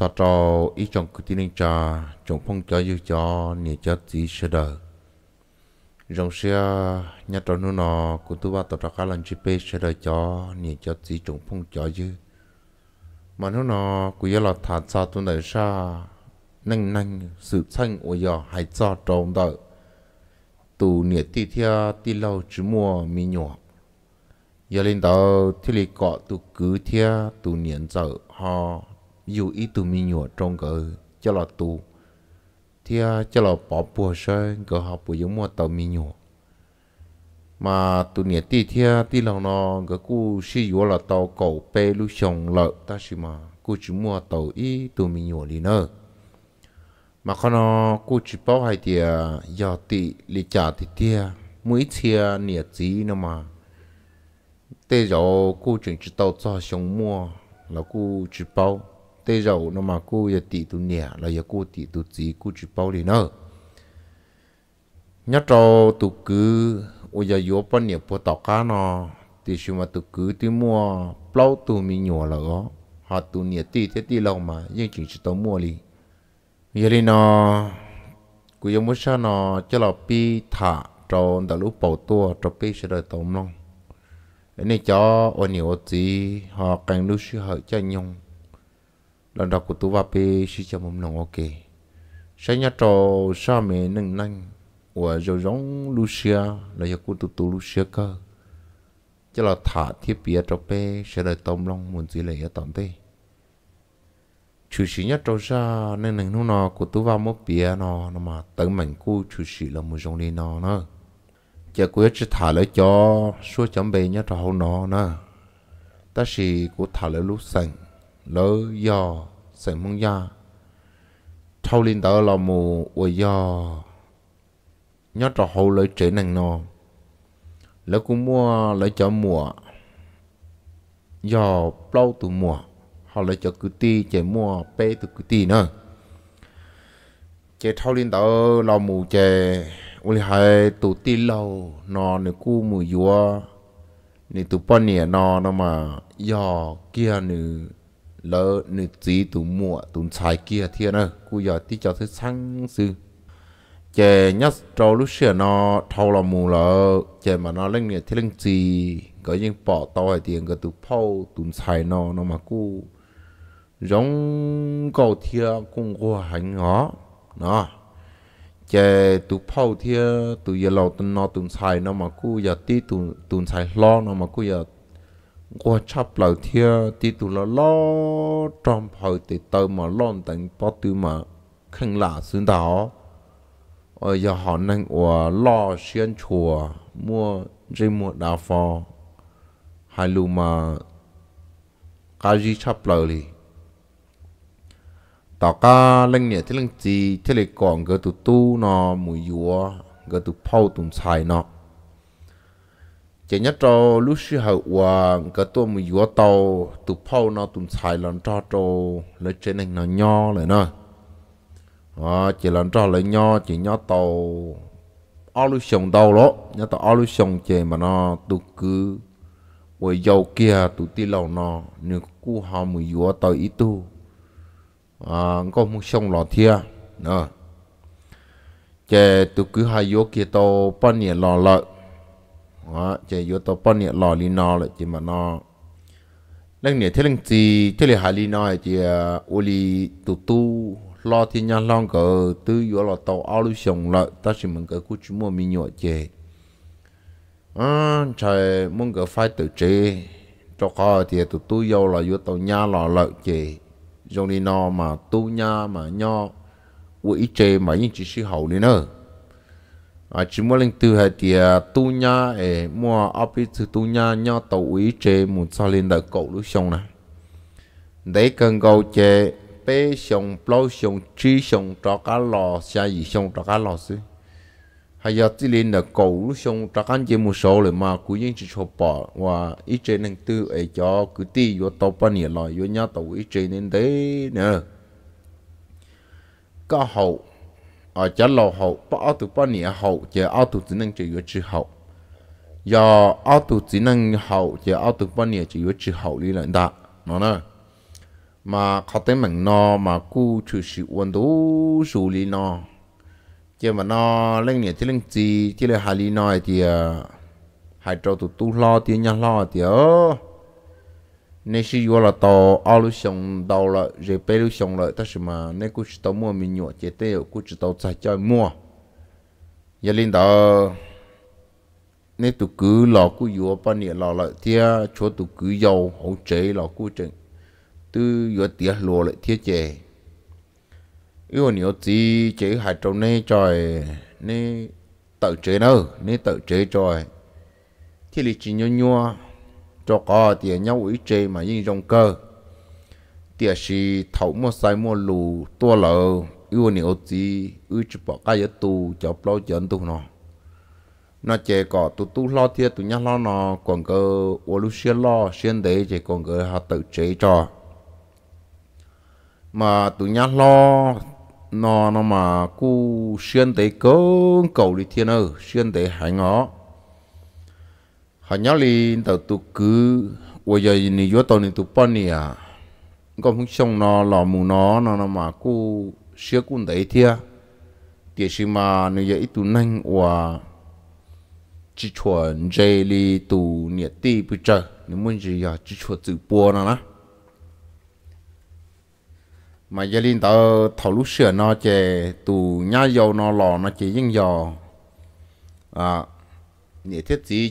sao cho ý chọn cứ tin cho chúng phong cho yêu cho nhẹ cho chỉ sơ đờ dòng xe nhà trọ nu nó cũng tu ba tọt cả lần chỉ pe sơ cho nhẹ cho chỉ chúng phong cho yêu mà nu nó cứ yêu là thả sao tu đời sa nâng nâng sự xanh của giờ hay cho trộm đợi tù nhẹ ti theo ti lâu chứ mua mi nhỏ giờ lên đầu thì lì cọ tụ cứ theo tụ niệm dở ho dù ý tụ mi nhọ trong cỡ cho là tụ thì cho là bỏ bùa sơ cỡ học bùa giống mua tàu mi nhọ mà tụ nhiệt ti thì ti lòng nó cỡ cu si vô là tàu cầu pe lu sòng lợi ta xí mà cu chỉ mua tàu ý tụ mi nhọ đi nữa mà con nó cu chỉ bảo hai thì giờ ti lì trả thì tia mỗi chia nhiệt gì nữa mà tê rồi cô chuyện chỉ tàu cho xong mua là cô chỉ bảo tê rầu nó mà cô giờ tỷ tu nhẹ là giờ cô tỷ tu chỉ cô chỉ bao liền nữa nhớ cho tu cứ ôi giờ yếu bao nhiêu bao tao cá nó thì xíu mà tu cứ tu mua bao tu mi nhỏ là có họ tu nhẹ tỷ thế tỷ lâu mà nhưng chỉ chỉ tao mua đi giờ đi nó cô giờ muốn sao nó cho là pi thả cho đã lúc bao tua cho pi sẽ đợi tao mong nên cho ôi nhiều gì họ càng lúc sư hợi cho nhung lần đầu của tu ba pe chỉ cho mầm nồng ok sai nhát trò sa mẹ nâng nâng của dầu giống Lucia là do của tu tu Lucia cơ cho là thả thiết bia trò pe sẽ đợi tôm long muốn gì lấy ở tổng thế. chủ sĩ nhất trò ra nên nâng nô nó của tu ba mốt bia nó nó mà tận mảnh cu chủ sĩ là một dòng đi nó nữa chợ của chỉ thả lấy cho số chấm bề nhất trò hậu nó nữa ta sĩ của thả lấy lúc xanh lỡ do sẽ mong gia thâu linh tớ là mù ủa do nhớ trò hậu lấy trẻ nặng nò lỡ cũng mua lấy cho mùa do lâu từ mùa họ lấy cho cứ ti chạy mua bé từ cứ ti nữa chạy thâu linh tớ là mù chạy ủa hai tụ ti lâu nò nè cu mù dùa nè tụ bao nè nò nó mà do kia nữa lỡ nữ trí tụ mùa tụ trái kia thiên ơ cú giờ tí cho thế sáng sư chè nhắc trâu lúc xưa nó thâu là mù lỡ chè mà nó lên nè thế lên gì có những bỏ tao hay tiền cái tụ phâu tụ trái nó nó mà cú giống cầu thiên cũng qua hành ngó nó chè tụ phâu thiên tụ giờ lâu tụ nó tụ trái nó mà cú giờ tí tụ tụ trái lo nó mà cú giờ qua chắp lại thia tí tụ là lo trong hồi tí tơ mà lon tận bó tư mà khăn lạ xuyên đó ở giờ họ năng ở lo xuyên chùa mua dây mua đào phò hai lù mà cá gì chắp lại đi tao cá lăng nhẹ thế lăng chi thế lại còn gỡ tụ tu nó mùi dùa gỡ tụ phâu tụm xài nó chỉ nhớ cho lúc xưa hậu quả cái tôi mình vừa tàu từ phao nó tụm xài lần cho cho lấy trên anh nó nho lại nó à, chỉ lần cho lấy nho chỉ nhớ tàu sông đâu đó nhớ tàu sông chỉ mà nó tụ cứ với dầu kia tụ ti lầu nó nếu cú họ mình vừa tàu ít tu à có một sông lò thia nữa chỉ tụ cứ hai vô kia tàu bao nhiêu lò lợi đó chỉ yếu tố lò à, li nó mà nó lần này thế lần gì thế là hai li nó chỉ tu lo thì nhà long cờ tư yếu là tàu ao lưu sông là ta chỉ mình cái cú chú mua mi nhọ chè à trời muốn cái phải tự chế cho có thì tụ tu yếu là yếu tàu nhà lò lợi chè rồi nó mà tu nhà mà nho ủy chế mà những chỉ sư hậu đi à chỉ mua linh từ hệ thì à, tu nha để mua áp ít từ tu nha nha tàu ý chế muốn cho lên đời cậu lúc xong này để cần cầu chế bê xong plau xong chi xong cho cá lò xa gì xong cho cá lò xí hay giờ chỉ lên đời cậu lúc xong cho cá chế một số rồi mà cuối những chỉ cho bỏ và ý chế linh từ để cho cứ ti vô tàu bao nhiêu lại vô nha tàu ý chế nên thế nè có hậu ở chả lò hậu bỏ ao tụ bỏ nĩa hậu chờ ao tụ chỉ năng chỉ yếu chữ hậu giờ ao tụ chỉ năng hậu chờ ao tụ bỏ nĩa chỉ yếu chữ hậu lý lận đã nó nè mà khó tới mình nó mà cú chữ sự quân đủ xử lý nó chứ mà nó lên nĩa thì lên gì thì là hai lý nó thì hai trâu tụ tu lo tiền nhà lo thì ơ nên sử dụng là tàu sông đầu là rồi bé sông là ta xem mà nên cũng chỉ tàu mua mình nhọ chế tê cũng chỉ tàu chạy chơi mua giờ lên đó nên tụ cứ lò cú dùa bao nhiêu lò lại thia chỗ tụ cứ dầu hậu chế lò cú chừng tư vừa tía lùa lại thia chè yêu nhiều gì chế hạt trong này trời nên tự chế đâu nên tự chế trời thì lịch trình nhau nhau cho có tiền nhau ý chế mà yên rong cơ tiền sĩ thấu mua sai mua lù tua lợ yêu nhiều gì ư chụp bỏ cái tu cho lo chân tu nó nó chế có tu tu lo thiệt tu nhát lo nó còn cơ ô lu xuyên lo xuyên đấy chế còn cơ họ tự chế cho mà tu nhát lo nó nó mà cu xuyên đấy cơ cầu đi thiên ơ xuyên đấy hải ngõ hanya li tàu tu cứ bây giờ ni vô tàu ni tu bận à có muốn xong nó lò mù nó nó nó mà cô xưa cũng đấy thia thì xí mà nếu vậy tu nhanh qua chỉ chuẩn dễ li tu nhiệt ti bây giờ nếu muốn gì à chỉ chuẩn tự bùa nó nè mà giờ linh tao thầu lúc sửa nó chè tu nhá dầu nó lò nó chỉ những dò à nhiệt thiết gì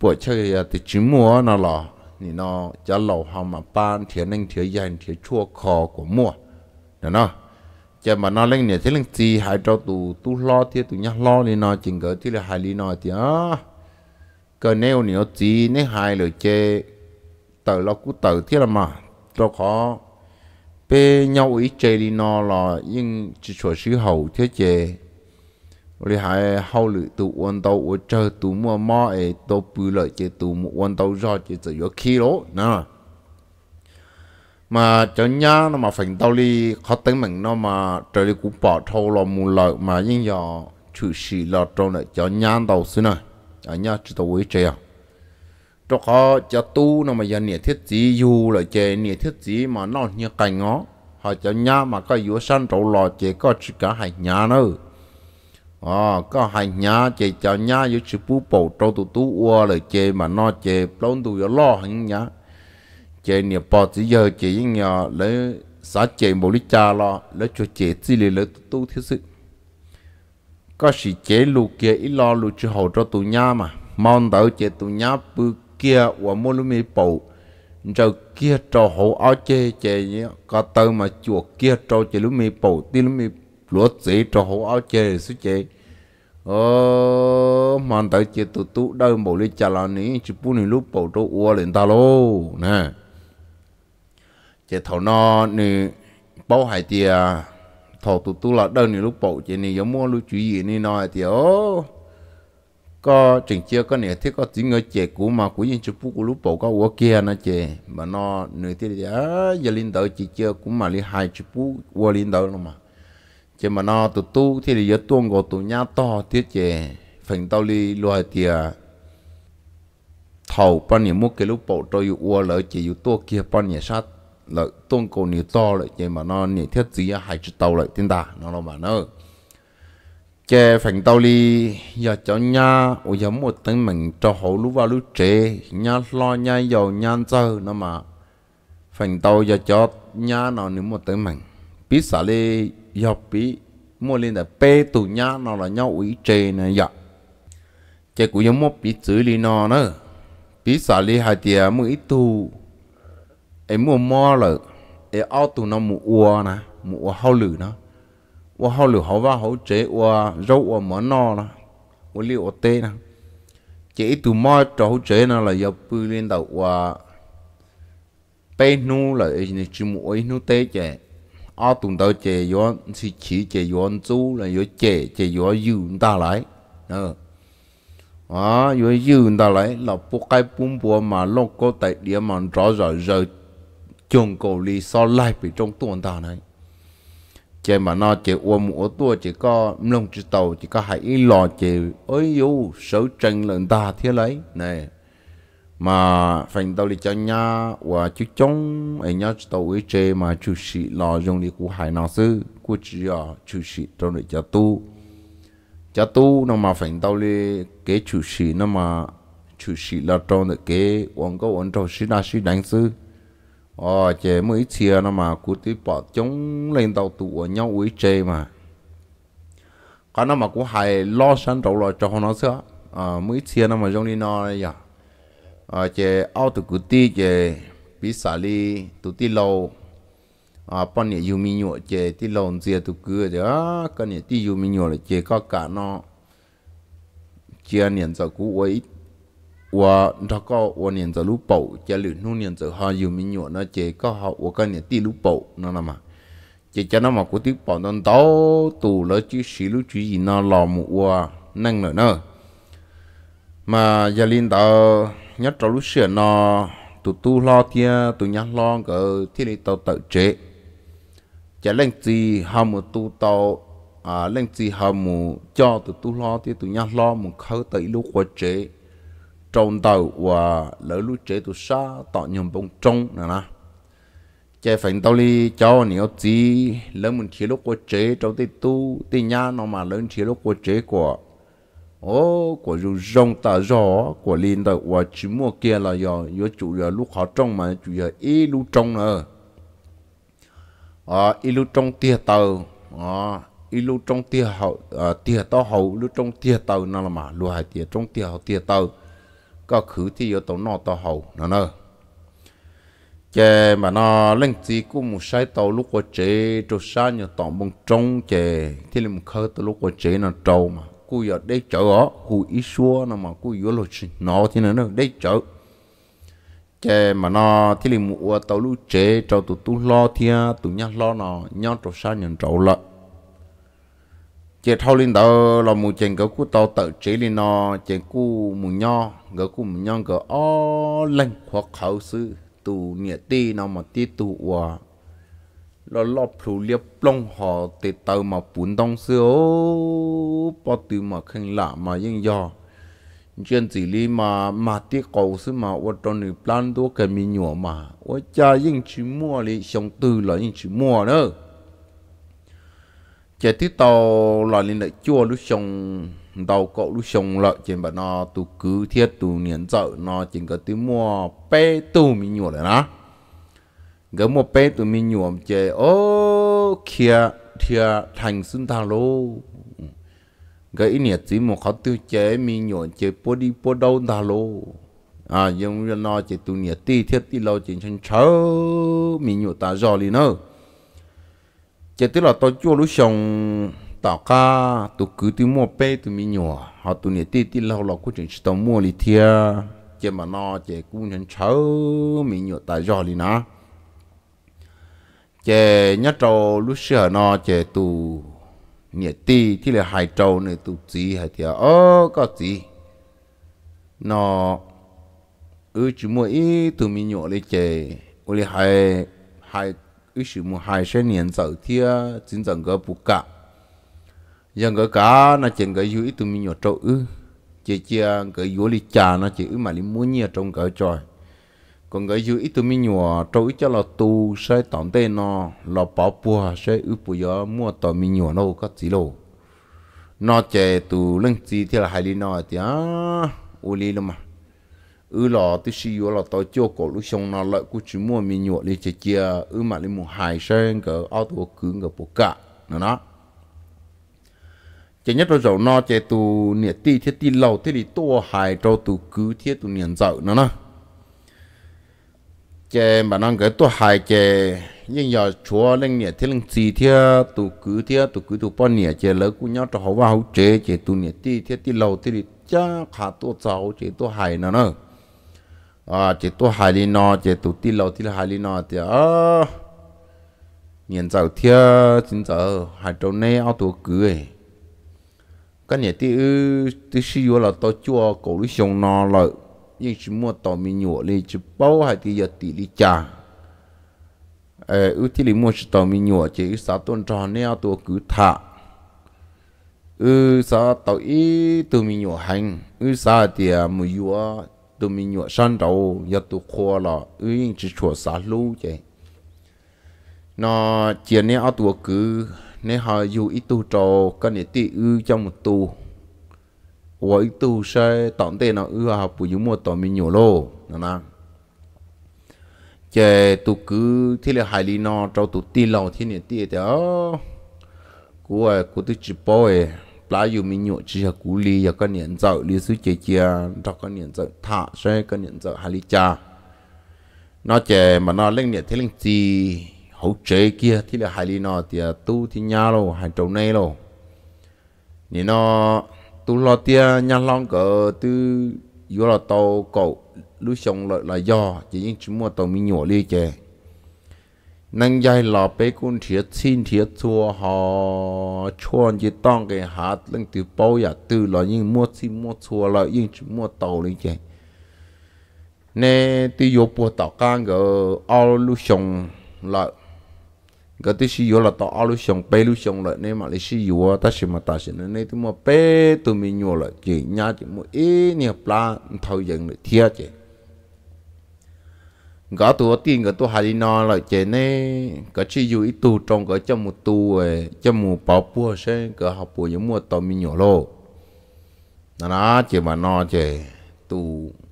buổi chơi à, thì chỉ mua nó lo thì nó giá lầu hồng mà ban thiệt nên thiệt dành thiệt chua khó của mua đó nó chứ mà nó lên nè thế lên gì hai trâu tụ tụ lo thì tụ nhắc lo thì nó chỉnh gỡ thì là hai lý nó thì á cái nêu nhiều gì nếu hai lời chê tờ lo cú tờ thế là mà cho khó bê nhau ý chê đi nó là nhưng chỉ chỗ sư hậu thế chê hai ở mua bự do tự nè mà cho nhá nó mà phải tao đi khó tính mình nó mà trời đi cũng bỏ thâu lo mù lợi mà nhưng giờ chủ sĩ là trong này cho nhá đầu xin này cho nhá chỉ tao quý trẻ cho khó cho tu nó mà giờ nhiệt thiết gì dù là chơi nhiệt thiết gì mà nó như cảnh ngó họ cho nhá mà có yếu săn trâu lò chơi có chỉ cả hai nhá nữa ờ có hai nhà chị chào nhà với sự bú bổ trâu tụ tú ua lời chị mà nó chị lón tụ yo lo hẳn nhá chị niệm bỏ chỉ giờ chị nhà lấy xã chị một lít cha lo lấy cho chị chỉ lấy lấy tụ tú thiết sự có sự chế lù kia ít lo lù chứ hậu cho tụ nhà mà mong đỡ chế tụ nhà bự kia và mô lưu mì bổ rồi kia trò hậu áo chê chê có tơ mà chùa kia trò chê lưu mì bổ tí lưu mì luật chế cho hổ áo chế sư chế ờ mà tại chế tụ tụ đâu bộ lý chả là ní chỉ bún ní lúc bộ trâu ua lên ta lô nè chế thầu nó ní bao hải tìa thầu tụ tụ là đâu ní lúc bộ chế ní giống mua lúc chú gì ní nói thì ô có trình chia có nè thế có tiếng người chế cũ mà của những chụp của lúc bộ có ua kia nó chế mà nó nửa thế thì à giờ linh đầu chỉ chưa cũng mà li hai chụp ua linh đầu luôn mà chỉ mà nó tụ tu thì là giờ tuông của tụ nhà to tiết chè phần tao li loài tiề thầu bao nhiêu mua cái lúc bộ tôi yêu ua lợi chỉ yêu tua kia bao nhiêu sát lợi tuông cổ nhiều to lợi chỉ mà nó nhiều thiết gì à hai chữ tàu lợi tin ta nó là mà nó chè phần tao li giờ cho nhà ô giờ một tính mình cho hậu lúc vào lúc trễ nhà lo nhà giàu nhà dơ nó mà phần tao giờ cho nhà nó nếu một tính mình biết xả li dọc bị mua lên là bê tù nhá nó là nhau ủy trề này dạ chè cũng giống một bị xử lý nó nữa bị xử lý hai tiề mua ít tu em mua mò là em ao tù nó mua uo nè mua uo hao lử nó uo hao lử hao va hao chế uo rau uo mỡ no nè uo liu uo tê nè chế ít tù mò cho hao chế nó là dọc bị lên đầu ua bê nu là chỉ mua ít nu tê chế ở tụng tao chè yon si chỉ chè yon chú là yon chè chè yon ta lại à yon yêu ta lại là bộ cái bún bò mà lông có tại địa mà rõ rõ rồi chồng cầu lý so lại bị trong tuần ta này chè mà nó chè uống mũ tua chỉ có lông chỉ tàu chỉ có hãy lò chè ơi yêu sở tranh lần ta thế lấy này mà phần tao đi cho nhà và chú chống ấy nhá tao ấy chơi mà chú sĩ lo dùng đi của hải nào sư của chị à ờ, chú sĩ trong để cho tu cho tu nó mà phần tao đi kế chú sĩ nó mà chú sĩ là trong được kế quan có ông trong sĩ đa sĩ đánh sư ờ chê mới chia nó mà của tí bỏ chống lên tao tụ ở nhau ấy chơi mà cái nó mà của hải lo sẵn đầu lo cho nó sữa à mới chia nó mà dùng đi nó vậy à ờ, chế ao tụ cụ ti chế bí xả li tụ ti lâu à ờ, bọn nhẹ yêu mi nhụa chế ti lâu dìa tụ cứ chế á cái nhẹ ti yêu mi nhụa là chế có cả nó chế chia niệm giờ cũ ấy và nó có và niệm giờ lúc bầu chế lử nu niệm giờ họ yêu mi nhụa nó chế có họ và con nhẹ ti lúc bầu nó là mà chế cho nó mà cú tiếp bọn nó đâu tụ lỡ chứ xí lúc chứ gì nó lò mù và năng nữa nữa mà gia linh tao nhớ trò lúc xưa nó tụ tu lo tia tụ nhắc lo cỡ thiên lý tàu tự chế chả lên gì hầm một tu tàu à lên gì hầm một cho tụ tu lo tia tụ nhắc lo một khâu tự lúc quá chế trong tàu và lỡ lúc chế tụ sa tọ nhầm bông trong nè nè chả phải tàu đi cho nhiều gì lỡ mình chỉ lúc quá chế trong tê tu tê nhà nó mà lớn chỉ lúc quá chế của ô của dù rong ta gió của linh ta và chỉ mua kia là giờ do chủ giờ lúc họ trong mà chủ giờ ít lúc trong nữa à ít lúc trong tia tàu à ít lúc trong tia hậu à, tia tàu hậu lúc trong tia tàu nó là mà lúc hai tia trong tia hậu tia tàu có khứ thì giờ tàu nọ tàu hậu nó nữa chè mà nó lên chỉ cũng một sai tàu lúc qua chế trâu sa nhiều tàu bông trong chè thì là một khơi tàu lúc qua chế nó trâu mà cú giờ đây chợ ó hù ý xua nó mà cú yếu lột nó thì nó đây chợ chè mà nó thì liền mua tàu lũ chế cho tụi tôi lo thì tụi nhá lo nó nhá trâu sa nhận trâu lợ chè thâu lên đó là một chèn gỡ của tàu tự chế lên nó chèn cú mù nho gỡ cú mù nho gỡ ó lên khoa khẩu sư tụi nhiệt tê nó mà tê tụi hòa lo lo phu liệp plong họ tê tàu mà bún đông xưa ô bỏ mà khinh lạ mà yên dò chuyện gì li mà mà tiếc cầu xứ mà ô trong nữ plan đua cái mi nhỏ mà ô cha yên chỉ mua li xong tư là yên chỉ mua nữa chạy tiếc tàu là lên lại chua lúc xong đầu cậu lúc xong lợi trên bà nó tu cứ thiết tu niên dợ nó chỉ có tí mua pe tu mi nhỏ là nó gỡ một bé tụi mình nhuộm chế ô kia thia thành xuân thà lô gỡ ít nhiệt gì một khó tiêu chế mình nhuộm chế bố đi bố đâu thà lô à giống như nó chế tụi nhiệt ti thiết ti lâu chế chân chớ mình nhuộm ta giò liền nữa chơi tức là tôi chua lúc xong tao ca tụi cứ tụi mua bé tụi mình nhuộm họ tụi nhiệt ti ti lâu lâu cũng chơi tao mua liền thia chế mà nó chế cũng chân chớ mình nhuộm ta giò liền nữa chè nhát trâu lúc xưa nó chè tù nhẹ ti thì là hai trâu này tù gì hay thì ơ có gì nó ư chỉ mua ít tụi mình nhỏ lấy chè ô lấy hai hai ư chỉ mua hai xe niên dầu thì chính rằng cái bù cả dân cái cá nó chèn cái dưới tụi mình nhỏ trâu ư chè chè cái dưới lấy trà nó chỉ ư mà lấy mua nhiều trong cái tròi còn cái dư ít tụi mình nhỏ trâu ít cho là tu sai tỏng tên nó là bỏ bùa sai ướp bùa gió mua tỏ mi nhỏ nó có gì lô nó chè tụ lưng gì thì là hai lý nó thì á ô lý lắm mà ư lò tí xì yếu là tao chưa cổ lúc xong nó lại cũng chỉ mua mi nhỏ lý chè kia ư mà lý mua hai sai cái auto cứng cái bộ cả nó nó chỉ nhất rồi dầu nó chè tụ nhiệt ti thiết ti lâu thế thì tua hai trâu tụ cứ thiết tụ niệm dậu nó nó chế mà nó cái tôi hại chế nhưng giờ chúa lên nhà thế lên gì thế tụ cứ thế tụ cứ tụ bọn nhà chế lỡ cũng nhớ cho họ vào chế chế tu nhà ti thế ti lâu à, ti cha khá tôi cháu chế tôi hại nó nó à chế tôi hại đi nó chế tụ ti lâu ti hại đi nó thì à nhìn giàu thế chính giờ hại trâu này ao tụ cứ ấy cái nhà ti ư ti siêu là tôi chúa cổ lý xong nó lợi nhưng chỉ mua tàu mình nhổ lên chỉ bao hay thì giờ tỷ đi trà ờ ưu thì mua chỉ tàu mình nhổ chỉ sáu tuần tròn neo tôi cứ thả ừ sa tàu ý tụi mình nhổ hành ừ sa thì mua nhổ tụi mình nhổ săn đầu giờ tụi khoa là ừ nhưng chỉ chùa sa lú vậy nó chuyện neo tôi cứ nếu họ dù ít tu trò cái này tỷ ư trong một tu với tu sơ tổng tên nó ưa học bùi dùng một tổng mình nhiều lô nè chè tu cứ thế là hai lý nó cho tu ti lâu thế này tiệt đó của của tu chỉ bỏ ấy lá mình nhộn chỉ là cú li và con nhận dậu lý sư chè chia cho con nhận dậu thả sơ con nhận dậu hai lý cha nó chè mà nó lên nhiệt thế lên gì hậu chế kia thì là hai lý nó thì à, tu thì nhà lô hai trâu này lô nên nó tôi lo tia nhà long cỡ tư vô là tàu cậu lúc sống lợi là do chỉ những chúng mua tàu mình nhỏ đi chè năng dài là bé con thiệt xin thiệt chua họ chuan chỉ tông cái hạt lên từ bao giờ dạ từ là những mua xin mua chua là những chúng mua tàu đi chè nè từ vô bộ tàu cang gỡ ao lúc sống lợi ก็ที่ชิโยละต่ออาลุชงเปลุชงละเนี่ยมาลิชิโยตั้งชิมาตั้งชินเนี่ยที่มัวเปตัวมีโยละจีน่าจีมัวเอเนี่ยปลาเท่ายังเลยเทียเจก็ตัวตีนก็ตัวหายนอนละเจเนี่ยก็ชิโยอีตัวตรงก็จะมัวตัวเอจะมัวเป่าปัวเช่นก็หาปัวยังมัวต่อมีโยโลนะนะเจมานอนเจตัว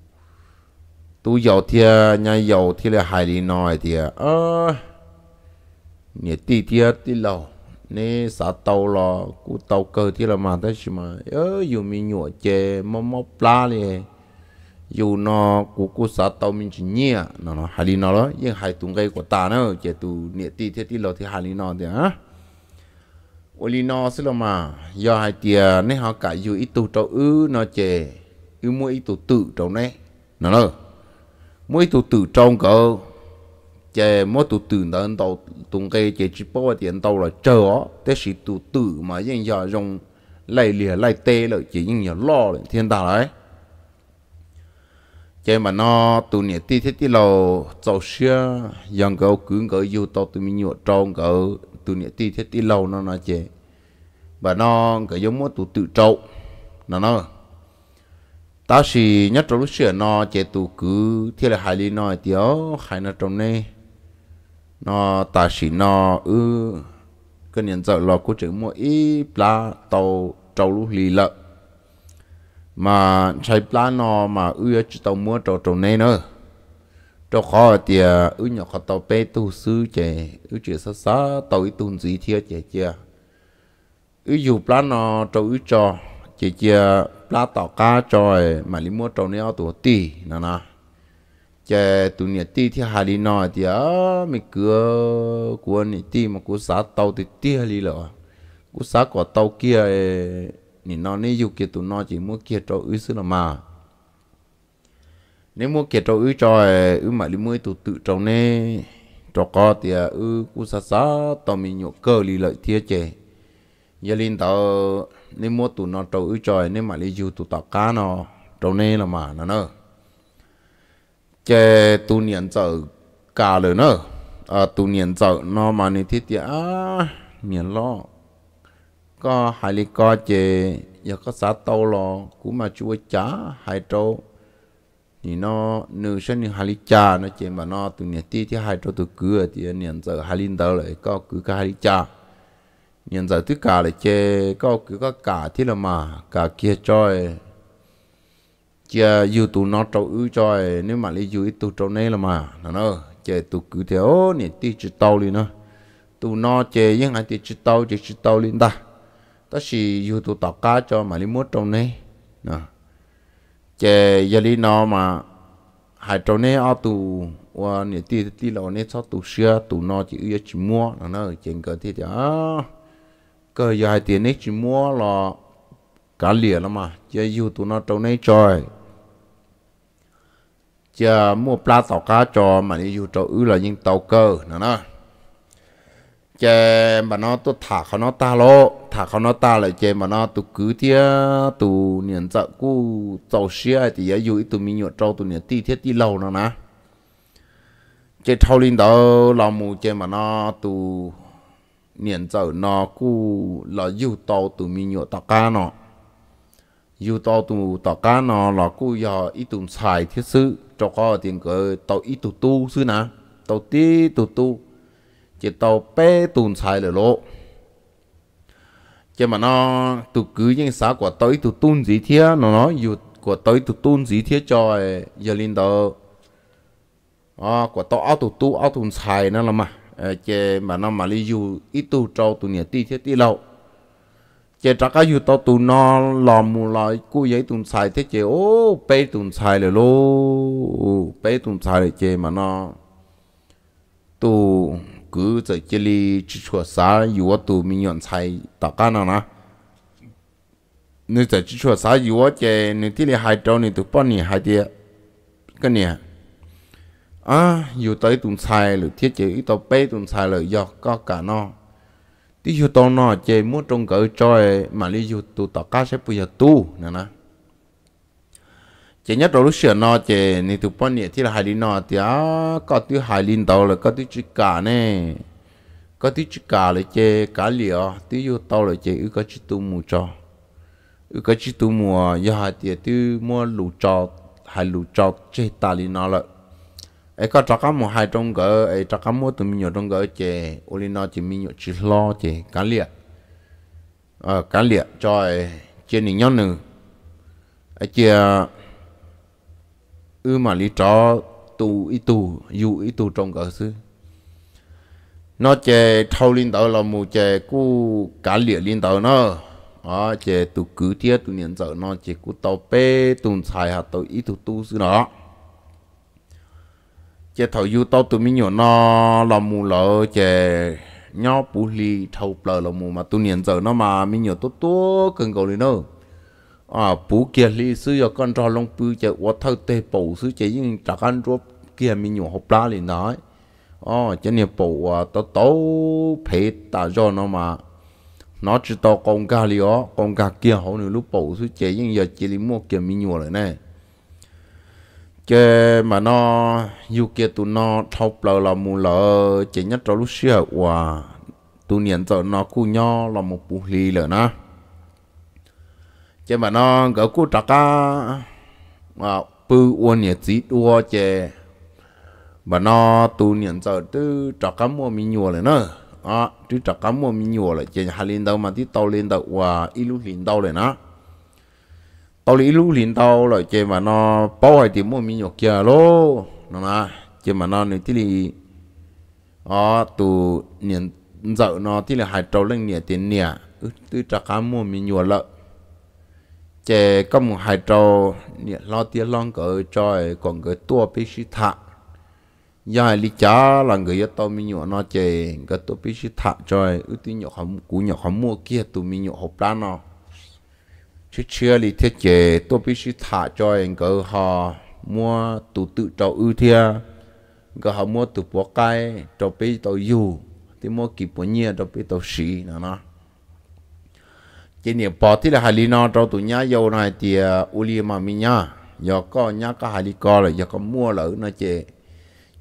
tu dầu thia nhà dầu thì là hài đi nói thì ờ 你地铁的了，你啥到了，古到高铁了嘛？但是嘛，呃，有没有这么么拉嘞？有呢，古古啥到面去捏，那那海里那了，因海东街过大呢，这都你地铁的了，的海里那的啊。我里那是了嘛，要海地你好改有一度到呃那这，有么一度 tự 到呢，那了，么一度 tự 中个。chế mỗi tụ tự đó đầu tung cái chế chỉ bảo tiền đầu là chờ thế thì tụ tự mà những giờ dùng lại lìa lại tê rồi chỉ những giờ lo lên thiên đạo đấy chế mà nó tụ nhiệt ti thế ti lầu tàu xưa dân gấu cứng gấu yêu tàu tụ mình nhụa trâu gấu tụ nhiệt ti thế ti lầu nó nó chế và nó cái giống mỗi tụ tự trâu nó nó ta chỉ nhất trong lúc xưa nó chế tụ cứ thế là hai ly nói tiếu hai nó trong này nó ta chỉ nó ư cái nhận dạo lò của chữ mua ít là tàu trâu lũ lì lợ mà chạy lá nó mà ư chỉ tàu mua trâu trâu này nữa trâu khó thì ư nhỏ khó tàu bé tu sư chè ư chỉ xa xa tàu ít tuần gì thiệt chè chè ư dù lá nó trâu ư cho chè chè lá tàu ca trời mà lý mua trâu này ở tuổi tì nè nà chè tụi nè ti thì hà li nọ thì á mình cứ của nè ti mà cứ xả tàu thì ti hà li lọ cứ xả quả tàu kia nè nó nè dù kia tụi nó chỉ mua kia cho ư xứ là mà nếu mua kia cho ư cho e, ư mà li mua tụi tự trong nè cho co thì ứ cứ xả xả tàu mình nhộ cơ li lợi thiệt chè giờ linh tàu nếu mua tụi nó cho ư cho e, nên mà li dù tụi tàu cá nó trong nè là mà nó nữa chế tu niệm trợ cả rồi nữa à tu niệm trợ nó mà nên thiết thì dạ à miền lo có hai lý có chế giờ có xã tàu lo cũng mà chúa chả hai trâu thì nó nữ sinh như hai lý cha nó chế mà nó tu niệm tí thì hai trâu tu cửa thì niệm trợ hai lý đầu lại có cứ cái hai lý cha niệm trợ tất cả là chế có cứ có cả thì là mà cả kia chơi chia dù tụ nó trâu ư cho nếu mà lấy dù ít tụ trâu này là mà nó nó chơi tụ cứ thế ô nè tí chỉ tàu đi nó tụ nó chơi những ai tí chỉ tàu chỉ chỉ tàu lên ta ta chỉ dù tụ tàu cá cho mà lấy mốt trâu này nè chơi giờ lấy nó mà hai trâu này ở tụ và nè tí tí lò này cho tụ xưa tụ nó chỉ ư chỉ mua nó nó chơi cơ thế chứ cơ giờ hai tiền này chỉ mua là cá lìa lắm mà chơi dù tụ nó trâu này chơi chờ mua pla tàu cá cho mà đi dù cho ư là những tàu cơ nữa nè chè mà nó tôi thả khó nó ta lô thả khó nó ta lại chè mà nó tu cứ thia tu niệm dạ cu tàu xe thì giờ dù ít mình nhọ trâu tụ niệm ti thiết ti lâu nữa nè chè thâu linh đó là mù chè mà nó tu niệm dạ nó cu là dù tàu tụ mình nhọ tàu cá nó dù tao tụ tao cá nó là cứ giờ ít tụ xài thiết sự cho có tiền cỡ tao ít tụ tu sư nà tao tí tụ tu chỉ tao bé tụ xài là lỗ chứ mà nó tụ cứ những xã của tao ít tụ tu gì thế nó nó dù của tao ít tụ tu gì thế cho giờ lên đó à của tao áo tụ tu áo tụ xài nó là mà ờ, chỉ mà nó mà lý dù ít tụ cho tụ nhà tí thế tí lâu chế trả cái gì tao tụi nó làm mù lại cô giấy tụi xài thế chế ô bé tụi xài lại lô bé tụi xài lại chế mà nó tụ cứ chạy chế li chỉ cho xá dù tụi mình nhận xài tạ cá nào nè nếu chạy chỉ cho xá dù chế nếu tí li hai trâu nếu tụi bọn nè hai tia cái này, à dù tới tụi xài rồi thế chế ít tao bé tụi xài rồi do có cả nó tí chú tao nọ chơi mua trong cỡ chơi mà lý chú tụ tao cá sẽ bây giờ tu nè nè chỉ nhất rồi lúc sửa nọ chỉ nên tụ bọn nhẹ thì là hai linh nọ thì á có thứ hai linh tàu là có thứ chữ cả nè có thứ chữ cả là chỉ cả liều thứ yêu tàu là chỉ ư có chữ tu mù cho ư có chữ tu mù giờ hai thì thứ mua lù cho hai lù cho chỉ ta linh nọ là ấy có trắc cam một hai trong gỡ ấy trắc cam một tụi mi nhiều trong gỡ chè oli nó chỉ mi nhiều chỉ lo chè cá liệt ờ cá liệt cho ai chè này nhau nữa ấy chè ư mà lý trò tù ít tù dù ít tù trong gỡ xứ nó chè thâu liên tàu là một chè cú cá liệt liên tàu nó à chè tụ cứ tiết tụ nhận sợ nó chè cú tàu pê tụ xài hạt tàu ít tụ tu xứ nó chế thầu yêu tao tụi mình nhỏ nó là mù lỡ chế nhỏ bù lì thầu lỡ là mù mà tụi niên giờ nó mà mình nhỏ tốt tốt cần cầu đi đâu à bù kia lì sư giờ con trò long bù chế quá thâu tê bù sư chế nhưng chắc ăn rốt kia mình nhỏ hộp lá lên nói ờ chế niệm bù à tao tao phê tả cho nó mà nó chỉ tao con gà lì ó con gà kia hậu nữa lúc bù sư chế nhưng giờ chỉ lì mua kia mình nhỏ lại này chứ mà nó dù kia tụi nó thọc lờ là mù lờ chỉ nhất trong lúc xưa qua tụi niệm giờ nó cu nho là một bù lì lờ nó chứ mà nó gỡ cu trạc á mà bư uôn nhẹ chỉ đua chè mà nó tụi niệm giờ tư trạc cá mua mi nhùa lờ nó à tư trạc cá mua mi nhùa lờ chè hà lên đâu mà tí tàu lên đâu qua ít lúc lên đâu lờ nó tao lý lú liền tao lại chơi mà nó bao hay thì mua mi nhọc kia lô nó mà chơi mà nó này tí lì ó ờ, tụ niệm dạo nó tí là hai trâu lên nè tiền nè tư trả cá mua mi nhọc lợ chè có một hai trâu nè lo tiền lon cỡ trời còn cái tua bị sĩ thạ giờ lý cha là người yêu tao mi nhọc nó chè cái tua bị sĩ thạ trời ước tí nhọc cú nhọc không mua kia tụ mi nhọc hộp lá nó chứ chia lì thiết chế tôi biết chứ thả cho anh cỡ họ mua tự tự cho ưu thia cỡ họ mua tự bỏ cái cho biết tôi dù thì mua kịp bao nhiêu cho biết tôi xí nữa nó chỉ niệm bỏ thì là hai lì nó cho tụ nhá dầu này thì ưu à, uli mà mình nhá giờ có nhá có hai lì co là giờ có mua lỡ nó chế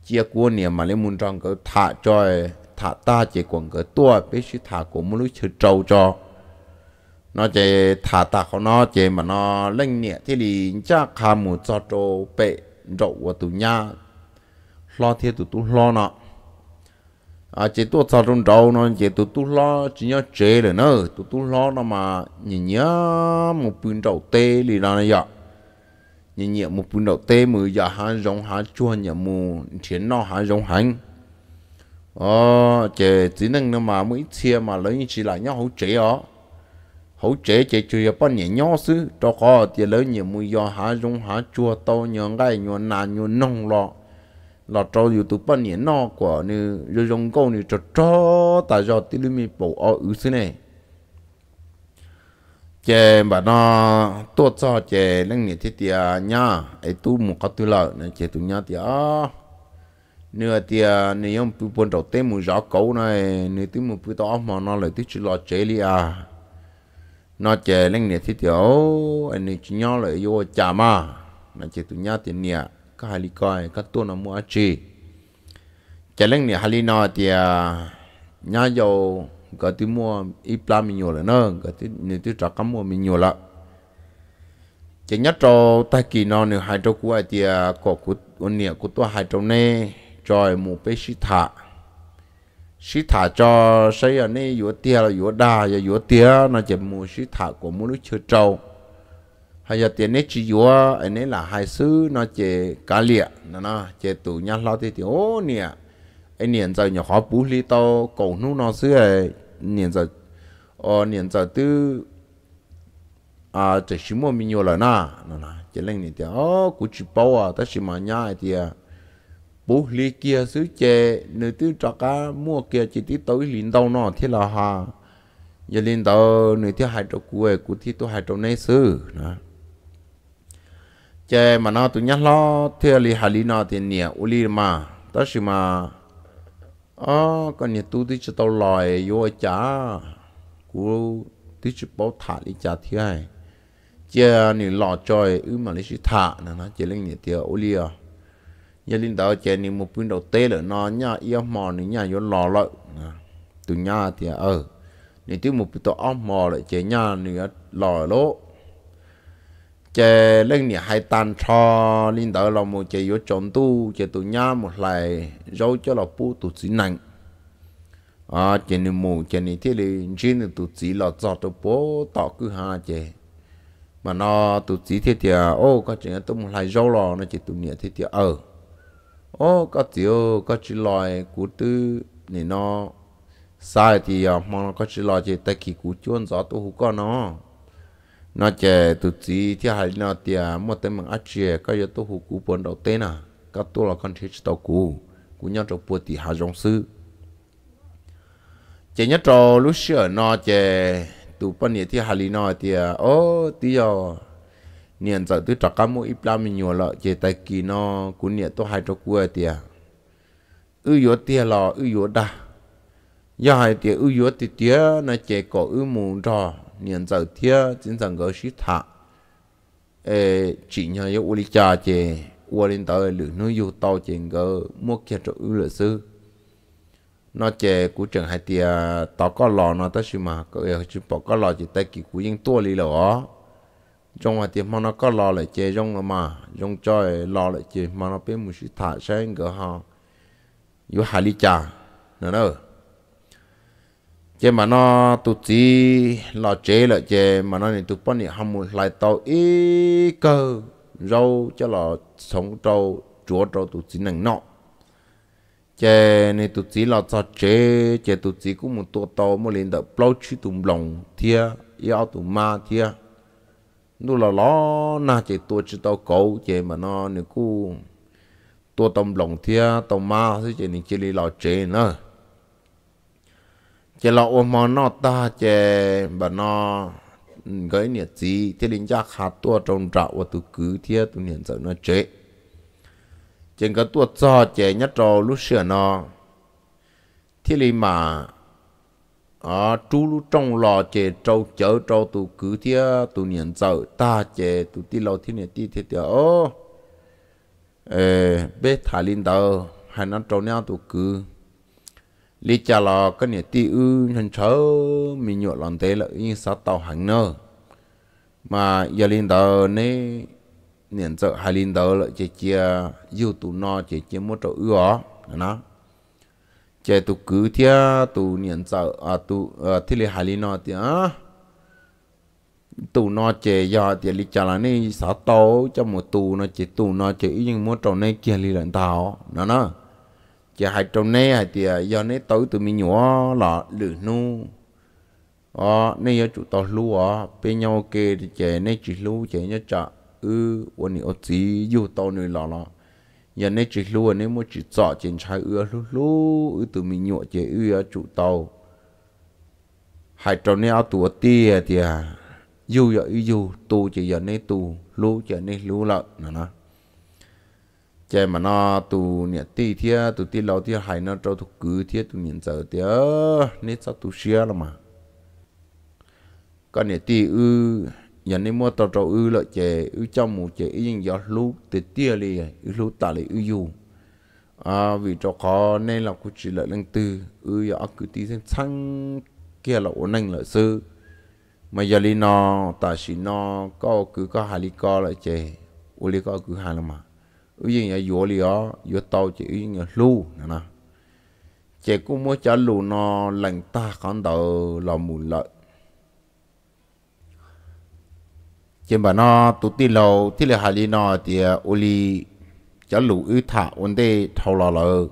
chia của niệm mà lấy muốn trong cỡ thả cho thả ta chế quần cỡ tua biết chứ thả của mua lúc chơi trâu cho nó chế thả ta của nó chế mà nó lên nhẹ thì thì cha khá mù cho trâu bệ rậu của tù nhà lo thì tụi tụi lo nọ à chế tụi cho trong đầu nó chế tụi tụi lo chỉ nhớ chế là nữa tụi tụi lo nó mà nhìn nhớ một bình đầu tê thì nó này vậy nhìn nhớ một bình đầu tê mà giờ há giống há chua nhớ mù chiến nó há giống hành ờ chế chỉ năng nó mà mới chia mà lấy chỉ là nhau hỗ chế ó hỗ trợ chế chủ yếu bọn nhẹ nhỏ sư cho khó thì lớn nhiều mùi do há dùng há chua tàu nhờ ngay nhờ nà nhờ nông lọ lọ cho dù tụ bọn nhẹ nọ của nữ rồi dùng câu nữ cho cho ta do tí lưu mì bầu ọ ứ sư này chế bà nó tốt cho chế lưng nhẹ thiết tìa nha ấy tu một cái tu lợi nên chế tu thì tìa nửa thì nửa ông bùn đầu tiên mùi gió cấu này nửa tí mùi bùn tao mà nó lại tí chỉ lọ chế li nó chè lên nè thì yếu anh ấy chỉ nhau lại vô chả mà nó chỉ tụi nhau tiền nè các hai coi các tu nó mua chi chè lên nè hai ly nó thì nhau vô có tí mua ít pla mình nhiều rồi nó có tí nè tí trả cắm mua mình nhiều lắm chỉ nhất cho ta kỳ nó nè hai trâu của ai thì cổ à, của nè của tu hai trâu này rồi một bé sĩ thả sĩ thả cho xây ở nơi yếu tia là yếu đa và yếu tia nó chỉ mù sĩ thả của mù lúc chưa trâu hay giờ tiền nét chỉ yếu anh ấy là hai sư nó chỉ cá liệt nó nó chỉ tụ nhau lo thì thì ô nè anh niệm giờ nhỏ khó bú li to cổ nu nó sư ấy niệm giờ ờ niệm giờ tư à chỉ mua mình nhiều là na nó là chỉ lên thì ô cũng chỉ bao à tất cả mà nhai thì à bố lì kia xứ chè nữ tư trọ cá mua kia chỉ tí tối liền đâu nọ thế là hà giờ liền tờ nữ thứ hai trọ cuối của thì tôi hai trọ này xứ nè chè mà nó tụi nhát lo thế lì hà lì nọ thì nè u lì mà đó xí mà ờ con nhà tu thì cho tao lòi vô chả của tí cho bảo thả đi chả thế này chè nè lọ chơi ư mà lấy xí thả nè nó chè lên nhà tiệt u lì à giờ linh đạo chơi ni một pin đầu tê là nó nhá yêu mò ni nhá yêu lò lợi từ nhá thì ờ, ở nên tiêu một pin tổ ong mò lại chơi nhà ni lò lỗ chơi lên ni hai tan cho linh đạo là một chơi yêu chọn tu chơi từ nhá một lại rau cho là pu tụ sĩ nặng à chè ni mù chè ni thế là riêng tụ sĩ là do tổ bố tạo cứ hà chơi mà nó tụ sĩ thế thì ờ, ô có chuyện tôi một lại rau lò nó chỉ tụ nhẹ thế thì ở ờ ô có tiểu có chỉ loài cú tư nè nó sai thì à, mong nó có chỉ loài chỉ tay kỳ cú chuôn gió tu hú con nó nó chè tụ chỉ thì hai nó thì một tên mình ăn chè có giờ tu hú của bọn đầu tên à có tu là con thiết tàu cũ cú nhau trong bùa thì hà dòng sư chè nhất trò lúc xưa nó chè tụ bên này thì hai nó thì ô tí niệm giờ tôi trọc cá mũ ít la mình nhiều lợ chế tài kỳ nó cũng niệm tôi hai trọc quê e tiề ư yếu tiề lọ ư yếu đa giờ hai tiề ư yếu tiề tiề nó chế có ư mù trò niệm giờ tiề chính rằng gỡ sĩ thạ ê e, chỉ nhờ yếu uli cha chế ua lên tới lửa nó yếu tàu chế gỡ mua kia trọc ư lợi sư nó chế của trường hai tiề tao có lò nó tới xí mà có yêu chứ bỏ có lò chỉ tài kỳ của yên tua lì lọ trong hoa tiền mà nó có lo lại chơi trong mà trong chơi lo lại chơi mà nó biết một muốn thả sang cửa họ yếu hà lý trà nữa đâu chế mà nó tụt chỉ lo chế lại chế mà nó này tụt bao nhiêu ham muốn lại tàu ít cơ rau cho là sống trâu chúa trâu tụt chỉ nặng nọ chế này tụt chỉ là cho chế chế tụt chỉ cũng một tụt tàu một lên đợt plau chi tụm lòng thia yêu tụm ma thia nu là lo na chỉ tua chỉ tao cầu chỉ mà nó nếu cú tua tông lòng thia tông ma thì chỉ nên chỉ lì lo chế nữa chỉ lo ôm mà nó ta chỉ bà nó gửi nhiệt gì thì linh giác hạt tua trồng trạo và tu cứ thia tu niệm sợ nó chế chỉ có tua cho chỉ nhất trò lúc sửa nó thì linh mà à chú lu trong lò chè trâu chở trâu tụ cứ thia tụ niệm dở ta chè tụ ti lò thiên niệm ti thế tiệt ô ê bé thả linh tờ hai năm trâu nhau tụ cứ lý cha lò cái niệm ti ư nhân chớ mình nhọ lòng thế là như sao tàu hẳn nơ mà giờ linh tờ nè niệm dở hai linh tờ lại chè chia yêu tụ no chè chia mua trâu ư ó nó chạy tụ cứ thia tụ niệm sợ à tụ à thế là hài nó thì à tụ nó chạy giờ thì lý chả là nên sáu tàu cho một tụ nó chạy tụ nó chạy nhưng muốn trâu này kia lì lần tàu nó nó chạy hai trâu này hai thì giờ này tối tụi mình nhỏ là lử nu à nên giờ chủ tàu lú à bên nhau kê thì chạy này chỉ lú chạy nhớ chợ ư ừ, ôn đi ở gì yêu tàu này là là giờ nay chỉ lúa nên mua chỉ dọ trên trái ưa lú lú từ mình nhụa chế ưa trụ tàu hai trâu nay áo tủa tia à, thì à dù giờ ý dù tu chỉ giờ nay tu lú giờ nay lú lợn nè nó chế mà nó tu nhẹ ti thia tu ti lâu thia hai nó trâu tu cứ thia tu nhận giờ thì ờ, nên sao tu xia là mà còn nhẹ ti ư nhà này mua tàu tàu ư lợi chè ư trong mù chè ư gió lú từ tia li ư lú tả li ư dù à vì cho khó nên là cô chỉ lợi lần từ ư giờ cứ tí xem sang kia là ổn định lợi sư mà giờ li nó tả xí nó có cứ có hà li co lợi chè ư li có cứ hà là mà ư giờ gió dỗ li ó dỗ tàu chè ư giờ lú nè nè chè cũng mua cho lù nó lành ta con đầu là mù lợi chỉ mà nó tụ ti lâu thì là lì nó thì à, ô li chả lũ ư thả ổn đề thâu lò lợ,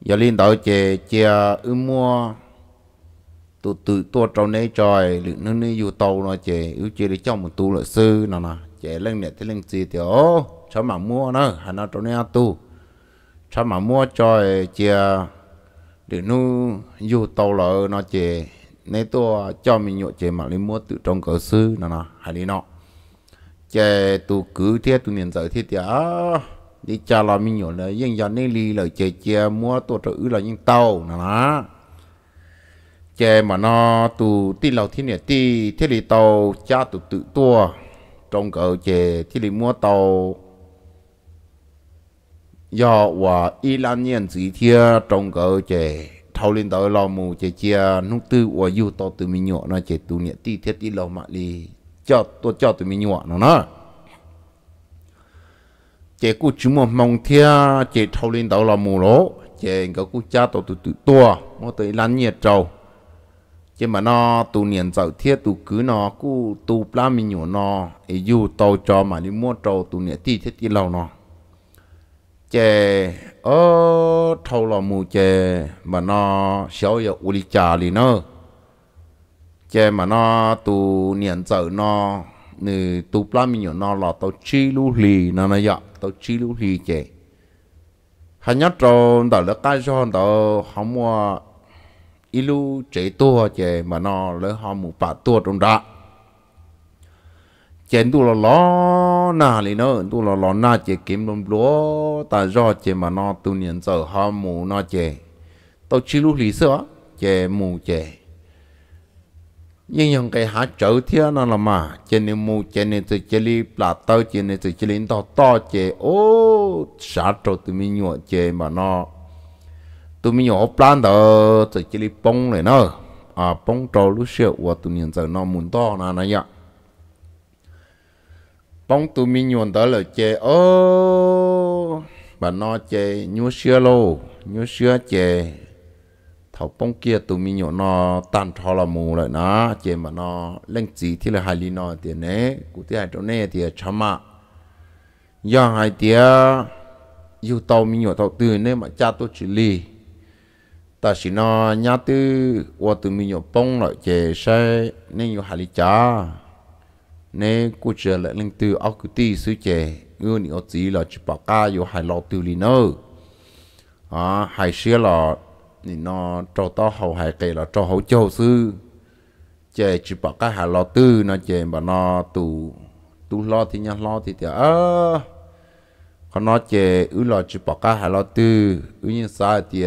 giờ lên đó chè chè ư mua tụ tự tua trâu nấy trời lũ nó nó yêu tàu nó chè ư chè để trong một tu lợi sư nó nè chè lên nè thế lên gì thì ô cho mà mua nó hà nó trâu nấy tu cho mà mua trời chè để nó yêu tàu lợ nó chè nên tôi cho mình nhộ chè mà lên mua tự trong cỡ sư nó nè hai lì nó chè tu cứ thế tu niệm giới thế thì à đi cha lo mình nhổ là dân giờ nên li là chè chè mua tổ trợ là những tàu nè má chè mà nó tu tin lầu thế này ti thế li tàu cha tu tự tua trong cờ chè thế li mua tàu do và y lan nhiên gì thế trong cờ chè thâu lên tới lo mù chè chè nung tư và yêu tàu từ mình nhổ nó chè tu niệm ti thiết đi lầu mà li cho tôi cho tụi mình nhọ nó nó chị cô chú mà mong thia chị thâu lên đầu là mù lỗ chị có cô cha tổ tụi tụi tua mà tới lăn nhiệt trâu, chị mà nó tụ niệm giàu thia tụi cứ nó cô tụ la mình nhọ nó ấy dù tàu cho mà đi mua trâu tụ niệm ti thế ti lâu nó chị ở thâu là mù chị mà nó xéo giờ uli cha liền nữa chế mà nó tu niệm trở nó nữ tu plá mi nó là tao chi lưu lì nó nó vậy, tao chi lưu lì chế hay nhất rồi đó là cái cho đó không mua ilu chế tua chế mà nó lỡ họ mù bả tua trong đó chế tu là lo na li nó tu là lo na chế kiếm đồng lúa ta do chế mà nó tu niệm giờ họ mù nó chế tao chi lưu lì sữa chế mù chế nhưng những cái hạt trở thiên nó là mà trên này mu trên này từ trên này là tao trên này từ trên này to to chè ô xả trâu tụi mình nhọ chè mà nó tụi mình nhọ plan đó từ trên này bông này nó à bông trâu lúc xưa của tụi mình giờ nó muốn to là nó vậy bông tụi mình nhọ đó là chè ô bà nó chè nhú xưa lô nhú xưa chè thảo bông kia tụi mình nhỏ nó tan thọ là mù lại nó chỉ mà nó lên gì thì là hai lý nó tiền nè cụ thì hai chỗ này thì chăm mà do hai tía yêu tàu mình nhỏ tàu từ nên mà cha tôi chỉ lì ta chỉ nó nhá tư qua tụi mình nhỏ bông lại chè xe nên nhiều hai lý cha nên cụ chờ lại lên từ ốc cụ tì sứ chè người nhỏ chỉ là chỉ bảo ca yêu hai lọ từ lì nơ à hai xưa là thì nó cho to hậu hải kỳ là cho hậu châu sư chè chỉ bỏ cái hà lo tư nó chè mà nó tù tù lo thì nhá lo thì thì ơ còn nó chè ứ lo chỉ bỏ cái hà lo tư ứ như sao thì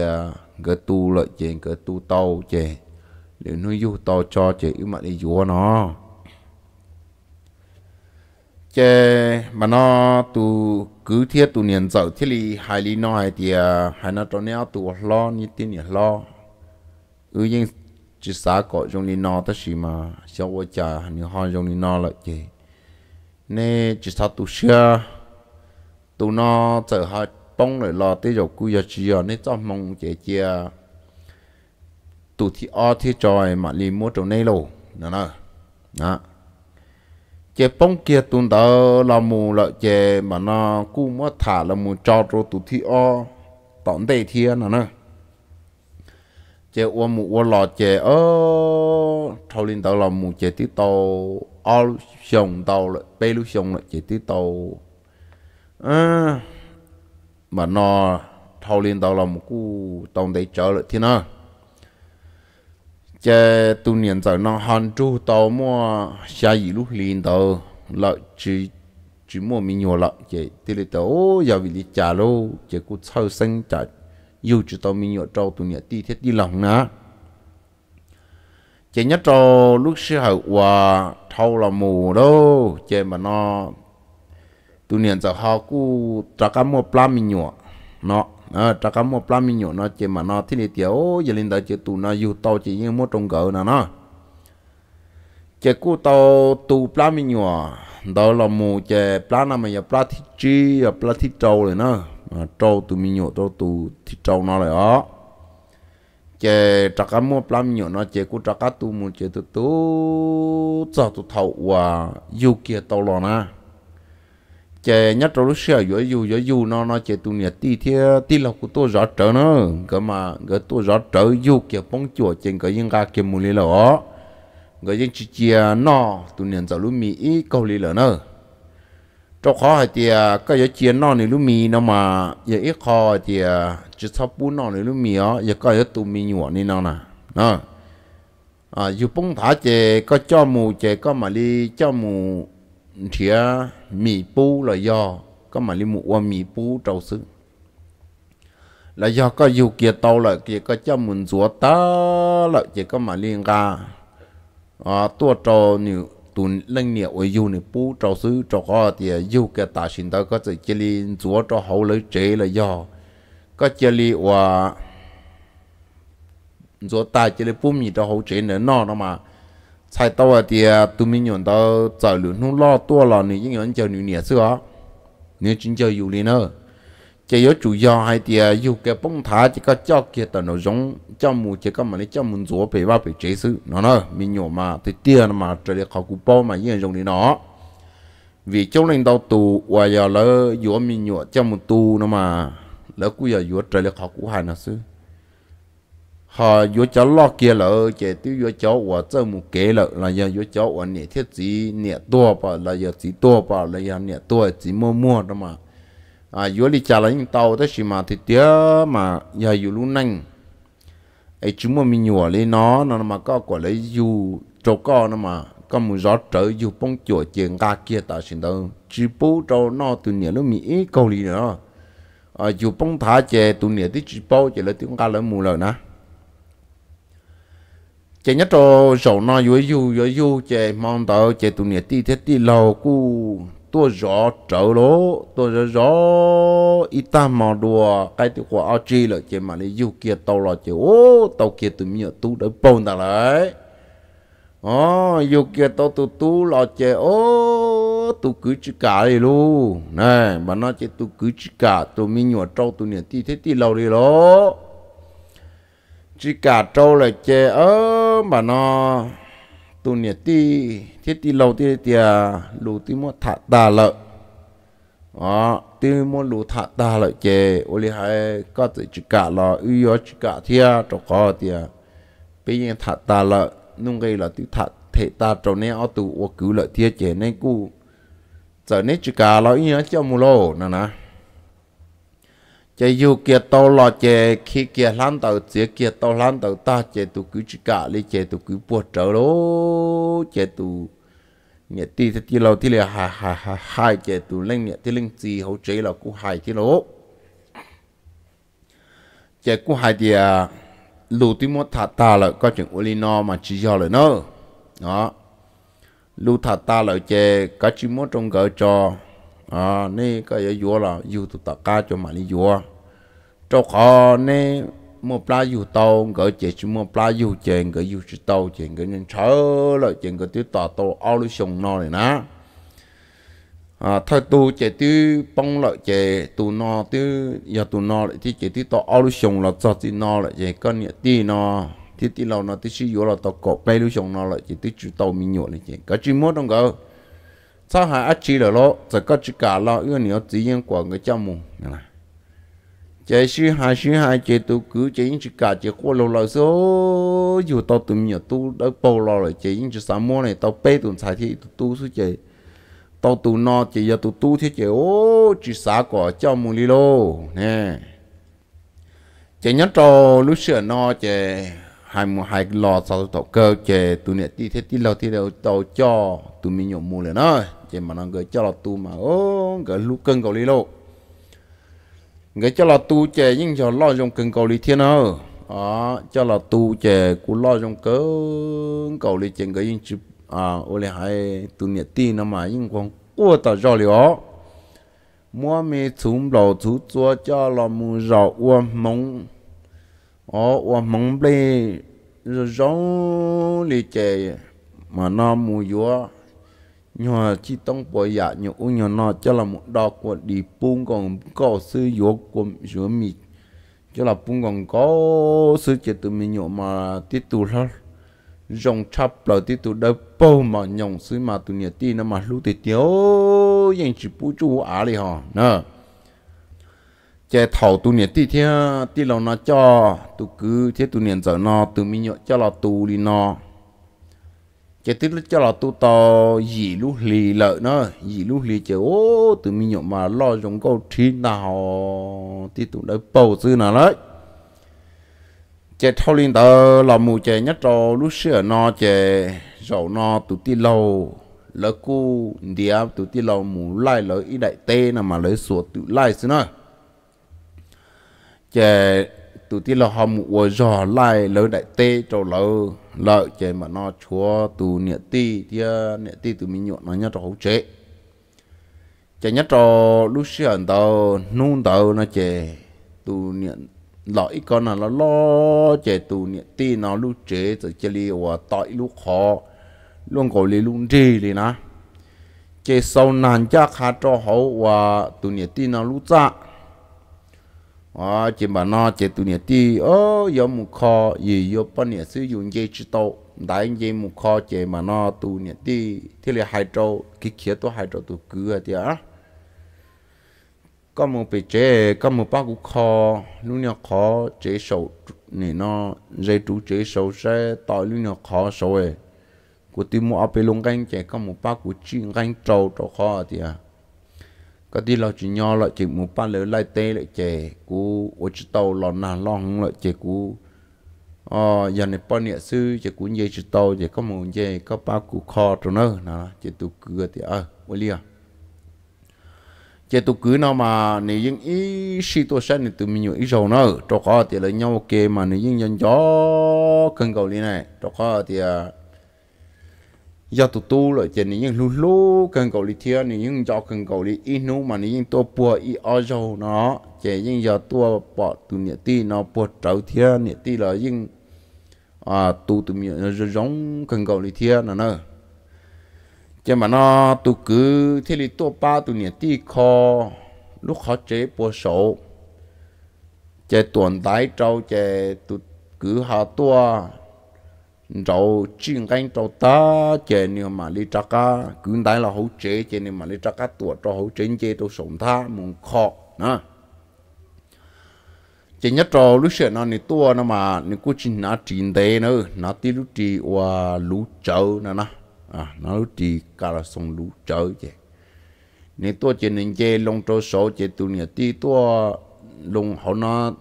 cái à, tu lợi chè cái tu tàu chè nếu nuôi du tàu cho chè ứ mà đi vua nó chế mà nó tu cứ thiết tu niệm dở thiết lý hai lý nói thì hai nó cho nhau tu lo như tin nhỉ lo ư nhưng chỉ xã cọ trong lý nó tất gì mà sau vợ cha như họ trong lý nó là gì nên chỉ xã tu xưa tu nó trở hai bông lại lo tới rồi cứ giờ chỉ giờ nên cho mong chế chia tu thì o thì trời mà li mua trong này lâu, nè nè đó chế bông kia tụn đó là mù lợi chế mà nó cú mất thả là mù cho rồi tụt thi o tỏn đầy thiên nè nè chế ô mù ô lọ chế ơ thâu linh đó là mù chế tí tàu o sông tàu lại bê lu sông lại chế tí tàu à mà nó thâu linh đó là mù cú tông đầy trở lại thiên nè chế tu niệm giờ nó hàn chú tàu mua xa gì lúc liền tàu lợi chỉ chỉ mua mình nhiều lợi chế tỷ lệ tàu giờ vì đi trả lô chế cũng sau sinh trả yêu chỉ tàu mình nhiều trâu tu niệm đi thiết đi lòng nữa chế nhất trâu lúc sư hậu hòa thâu là mù đâu chế mà nó tu niệm giờ họ cũng trả cả mua plá mình nhiều nó nó ờ, cho cái mua plami nhổ nó chỉ mà nó thế này tiểu giờ lên đó chỉ tụ nó dù tàu chỉ như mua trồng gỡ nó nó chỉ cú tàu tụ plami nhổ đó là mù chỉ plan mà giờ plan thịt chi giờ plan thịt trâu rồi nó trâu tụ mi nhổ trâu tụ thịt trâu nó rồi đó chỉ cho cái mua plami nhổ nó chỉ cú trả cả tụ mù chỉ tụ tụ cho tụ thầu và dù kia tàu lo na chế nhất trong lúc xưa giữa dù giữa dù nó nó chế tu nhiệt ti thì ti là của tôi rõ trở nó cái mà cái tôi rõ trở dù kiểu phong chùa trên cái những cái kiểu mùi là ó cái những chỉ chia nó tu nhiệt giờ lúc mỹ câu lý là nó trong khó thì à, cái giờ chia nó này lúc mỹ nó mà giờ ít khó thì à, chỉ sắp bún nó này lúc mỹ ó giờ cái giờ tụ mỹ nhọn này nó nè nó à dù bông thả chế có cho mù chế có mà đi cho mù thì mì bú là do có mà liên mụ mì bú trâu sư là do có dù kia tàu là kia có cho mình rửa ta là chỉ có mà liên ga à tua trâu nhiều tuần lăng nhiều ở dù này bú trâu sư trâu có thì dù kia ta xin đó có thể chỉ liên rửa cho hậu lấy chế là do có chỉ liên và rửa ta chỉ liên bú mì cho hậu chế nữa nó nó mà sai tao thì à, tụi mình nhận tao trở lửa nó lo này những nhận chờ nữ nhẹ xưa nếu chính chờ dù liền nữa chỉ có chủ yếu hay thì à, dù cái bông thả chỉ có cho kia tao nó giống cho chỉ có mà lấy cho mù rúa bể bao bể chế nó mình nhổ mà thì tiền mà trở lại khó cú bao mà những dùng đi nó vì chỗ lên đầu tù và giờ lỡ dù mình nhổ cho một tù nó mà lỡ cú giờ dù trở lại khó cú hài nữa xưa họ yo cháu lo kia lợ chế tiêu yo cháu wa zơ mu kế lợ là yo yo cho wa nè thiết gì, nè tua pa là yo chỉ tua pa là yo nè tua chỉ mua mua đó mà à yo li trả là những tàu tới xí mà thì tiếc mà giờ yo luôn nanh ấy chúng mà mình nhổ lấy nó nó mà có quả lấy dù cho co nó mà có một gió trở dù bông chùa chuyện ca kia ta xin đâu chỉ bố cho nó từ nè nó mỹ ít câu lý nữa à dù bông thả chè từ nè tới chỉ bố chè là tiếng ca lấy mù lợ nè chế nhất cho rổ nó vui vui vui yếu chế mong tàu chế tụi nhiệt ti thiết ti lâu cu tôi rõ trở lố tôi rõ rõ ít ta mò đùa cái thứ của ao chi là chế mà lấy vui kia tàu là chế ô tàu kia tụ nhiệt tu đỡ bồn ta lại ô vui kia tàu tụi tu là chế ô tụi cứ chỉ cả đi luôn này mà nó chế tụi cứ chỉ cả tụi mi nhọ trâu tụi nhiệt ti thiết ti lâu đi lố chỉ cả trâu là chè ớ mà nó tu nhiệt ti thiết ti lâu ti ti à, lù ti mua thả tà lợ đó ti mua lù thả tà lợ chè ô li hay có tự chỉ cả là uy yo chỉ cả thia trâu có tia bây giờ thả tà lợ nung gây là ti thả thể ta trâu nè ở tù ô cứu lợ thia chè nên cu giờ nè chỉ cả là uy yo cho mua lô nè nè chế dù kia to lo chế khi kia lăn tàu chế kia to lăn tàu ta chế tu cứ chỉ cả đi chế tụ cứ buộc trở đó chế tu nhẹ tí thì tí lâu tí là hai hai hai hai chế tu lên nhẹ tí lên gì hậu chế là cú hai tí lỗ chế cú hai thì à, lù tí mua thà ta là có chuyện uli no mà chỉ cho lời nó đó lù thà ta là chế có chỉ mua trong gỡ cho à nè cái yếu yếu là yếu tụt tạ cá cho mà đi yếu cho khó nè mua lá yếu tàu gỡ chế chứ mua lá yếu chèn gỡ yếu chứ tàu chèn gỡ nhân chớ lại chèn gỡ tiêu tạ tàu ao lưới sông nó này ná à ờ, thay tu chè tiêu bông lại chè tu nó tiêu giờ tu nó lại thì chè tiêu tàu ao lưới sông là cho tiêu nó lại chè con nhẹ tiêu nó thì tiêu lâu nó tiêu sử dụng là tàu cột bay lưới sông nó lại chè tiêu chú tàu mi nhọ này chè cái chuyện mất không cơ sao hà ác chỉ là lo giờ có chỉ cả lo ưa nhiều chỉ riêng của người cha mù nè chế sư hà sư hà chế tu cứ chế những chỉ cả chế qua lâu lâu số dù tao tụi mình tu đã bầu lo rồi chế những chỉ sám mua này tao bê tụi sai thì tu số chế tao tu no chế giờ tu tu thế chế ô chỉ xả của cha mù li lô nè chế nhớ trò lúc xưa no chế hai một hai lò sao tổ cơ chè tụi nè tí thế tí lò tí đâu tàu cho tụi mi nhộn mua lên nó chè mà nó gửi cho là tu mà ô gửi lúc cân cầu lý lộ gửi cho là tu chè nhưng cho lo dùng cân cầu lý thiên ơi đó cho là tu chè cú lo dùng cớ cầu lý chè gửi nhưng chụp à ô lê hai tụi nè tí nó mà nhưng còn ô tàu cho lió mua mì thúng đầu thú chua cho là mua rau uông mông ó và mong bê rong lì chè mà nó mù yếu nhỏ chỉ tông bỏ dạ nhỏ u nhỏ nó cho là một đo của đi bung còn có sư yếu của giữa mì cho là bung còn có sư chè tụi mình nhỏ mà tiếp tục hết rong chắp là tiếp tục đỡ bao mà nhộng sư mà tụi nhà ti nó mà lưu thì tiếu dành chỉ bù chú á đi hò nè chè thầu tu niệm ti thế ti lâu nó cho tu cứ thế tu niệm giờ nó tu mi nhọ cho là tu li nó chè tí lúc cho là tu to gì lúc lì lợi nó gì lúc lì chè ô tu mi nhọ mà lo giống câu trí nào ti tu đỡ bầu sư nào đấy chè thâu liên tờ là mù chè nhất trò lúc sửa nó chè giàu nó tu ti lâu lỡ cu địa tu ti lâu mù lai lỡ ý đại tê nào mà lấy sủa tu lai sư nào chè tụi ti là hòm ua giò lại lỡ đại tê trâu lỡ lỡ chè mà nó chúa tụ nịa ti thì nịa ti tụi mình nhuận nó nhá trâu chế chè nhá trâu lúc xưa anh tàu nung tàu nó chè tụ nịa lỡ ít con là nó lo chè tụ nịa ti nó lúc chế rồi chè li ua tội lúc khó luôn cổ li luôn đi đi nè chè sau nàn cha khá trâu hậu và tụ nịa ti nó lúc dạ à ờ, chỉ mà nó chỉ tụi nhà ti ô yo mu kho gì yo bên nhà sử dụng dây chỉ tàu đại dây kho chỉ mà nó tụi nhà ti thế là hai trâu cái kia tôi hai trâu tụi cứ à thì á có một bề chế có một bao cũng kho lúc nào kho chế sầu này nó dây trụ chế sầu sẽ tỏi lúc nào kho sầu ấy của tim mu ở bên lông canh chế có một bao cũng chiên canh trâu trâu kho thì à có đi lo chỉ nho lo chỉ một ba lửa lại tê lại chè cú ô chữ tàu lo nà lo không lại chè cú ờ giờ này bao nhiêu sư chè cú như chữ tàu chè có một chè có ba cú kho trong đó nà chè tụ cửa thì ờ ô lia chè tu cứ nó mà này những ý si tổ sen này tụi mình nhiều ý dầu nó cho có thì là nhau ok mà này những nhân gió cần cầu đi này cho kho thì à giờ tụ tu lại chỉ những lú lú cần cầu đi thiên những cho cần cầu đi ít nú mà những tua bùa ít ở dầu nó chỉ những giờ tua bỏ từ nhiệt ti nó bùa trâu thiên nhiệt ti là những à tụ tụ nhiệt giống cần cầu đi thiên nó nữa chỉ mà nó tụ cứ thế lý tua ba tụ nhiệt ti kho lúc khó chế bùa sổ chỉ tuần tái trâu chỉ tụ cứ hà tua rau chuyện canh cho ta chế nhiều mà lý trắc cá cứ đấy là hậu chế chế nhiều mà lý trắc cá tuổi cho hậu chế chế tôi sống tha muốn khó nè chỉ nhất trò lúc xưa nó nè tua nó mà nè cố chỉ nó chín đế nữa nó tí lúc chỉ qua lúc chơi nè nè à nó lúc chỉ cả là sông lúc chơi chứ nè tua chỉ nên chế long trâu số chế tu nè tí tua long hậu nó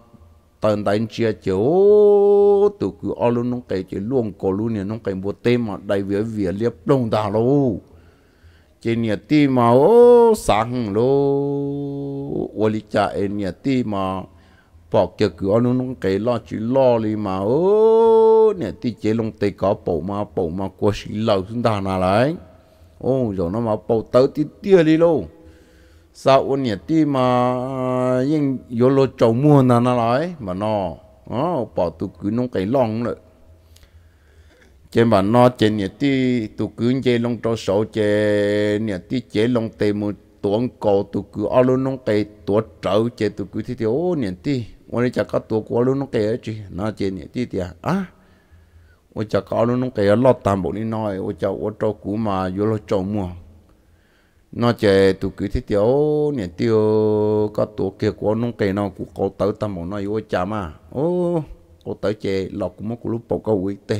tận tại chia chỗ tụ cứ ở luôn nông cái chỉ luôn cổ luôn nè nông cái bộ tem mà đại việt việt liệp đông đảo luôn chỉ nhà ti mà ô sáng lô ô lý cha em nhà ti mà bỏ kia cứ ở nông cái lo chỉ lo li mà ô nhà ti chỉ lông tây có bộ mà bộ mà qua xí lâu chúng ta nào lại ô rồi nó mà bộ tới ti tia đi luôn sau ôn nhiệt ti mà nhưng vô lô trầu mua nà nó nói mà nó ó bỏ tụ cứ nông cái lòng nữa trên mà nó trên nhiệt ti tụ cứ chế lòng trầu sổ chế nhiệt ti chế lòng tề một tuồng cổ tụ cứ ao luôn nông cái tuột trầu chế tụ cứ thì thì ô nhiệt ti ôn đi chắc có tuột quá luôn nông cái chứ nó trên nhiệt ti thì à ôi chắc có luôn nông cái lót tạm bộ đi nói ôi chắc ôi trầu cũ mà vô lô trầu mua nó chè tụ cứ thế tiêu nè tiêu có tụ kia của nông cây nó của cậu tới tâm một nó yêu chả mà ô cậu tới chè lọc cũng mất của lúc bầu câu quý tê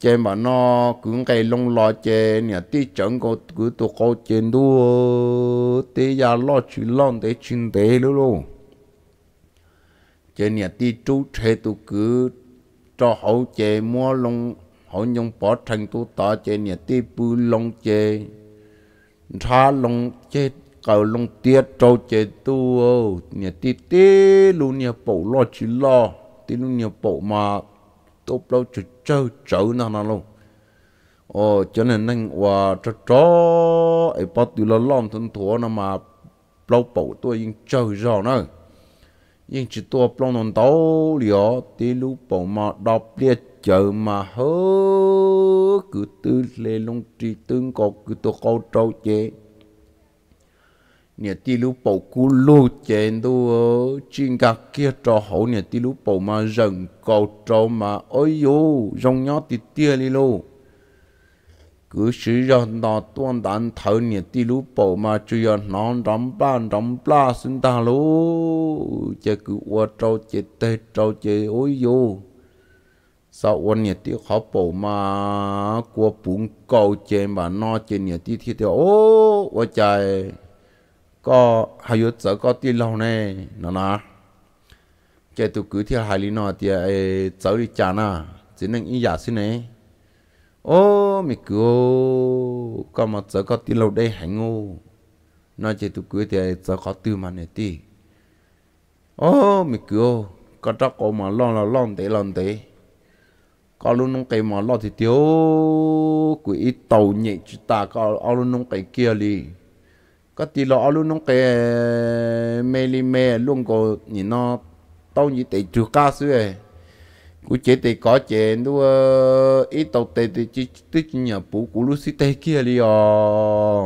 chè mà nó cứ cây long lo chè nè tí chẳng có cứ tụ cậu chè đua tí ya lo chữ lon để chuyên tế luôn luôn chè nè tí chú chè tụ cứ cho hậu chè mua long hậu nhung bỏ thành tụ ta chè nè tí bù long chè ra lòng chết cầu lòng tiệt trâu chết tu nhà ti ti luôn nhà bộ lo chỉ lo ti luôn nhà bộ mà tốt lâu chữ chớ chớ nó nó luôn ồ cho nên anh hòa cho chó ấy bắt từ lo lom thân thua nó mà lâu bộ tôi yên chớ rồi nữa yên chỉ tôi lâu non tàu lió tí lú bộ mà đọc liệt chợ mà hớ cứ tư lê long trì tương cột cứ tôi câu trâu chế nhà ti lú bầu cú lú chế đu chuyên gà kia trò hậu nhà ti lú bầu mà rừng cầu trâu mà ôi yo rong nhó ti tia li lô cứ sử dụng nó tuôn đàn thở nhà ti lú bầu mà chỉ là nó rắm ba rắm ba xin ta lô chế cứ qua trâu chế tê trâu chế ôi yo sau quân nhiệt tiêu khó bổ mà của bún cầu trên mà no trên nhiệt tiêu thì thì ô ô trời có hai yếu giờ có tiêu lâu này nó nà kể từ cứ theo hai lý nó thì ấy à, cháu đi chán à chỉ nên ý giả xin này ô mày cứ có mà giờ có tiêu lâu đây hành ô nó chạy từ cứ thì giờ à, có tiêu mà này tí ô mày cứ có trắc ô mà lon là lon tế lon tế có luôn nông cái mà lo thì thiếu quỹ tàu nhẹ chúng ta có ao luôn nông cái kia đi có tí lo ao luôn nông cái mê li mê luôn có nhìn nó tàu như tệ chưa ca xưa cú chế tệ có chế đu ít ờ, tàu tệ thì chỉ tức nhà bố cú lúc xí tệ kia đi à ờ.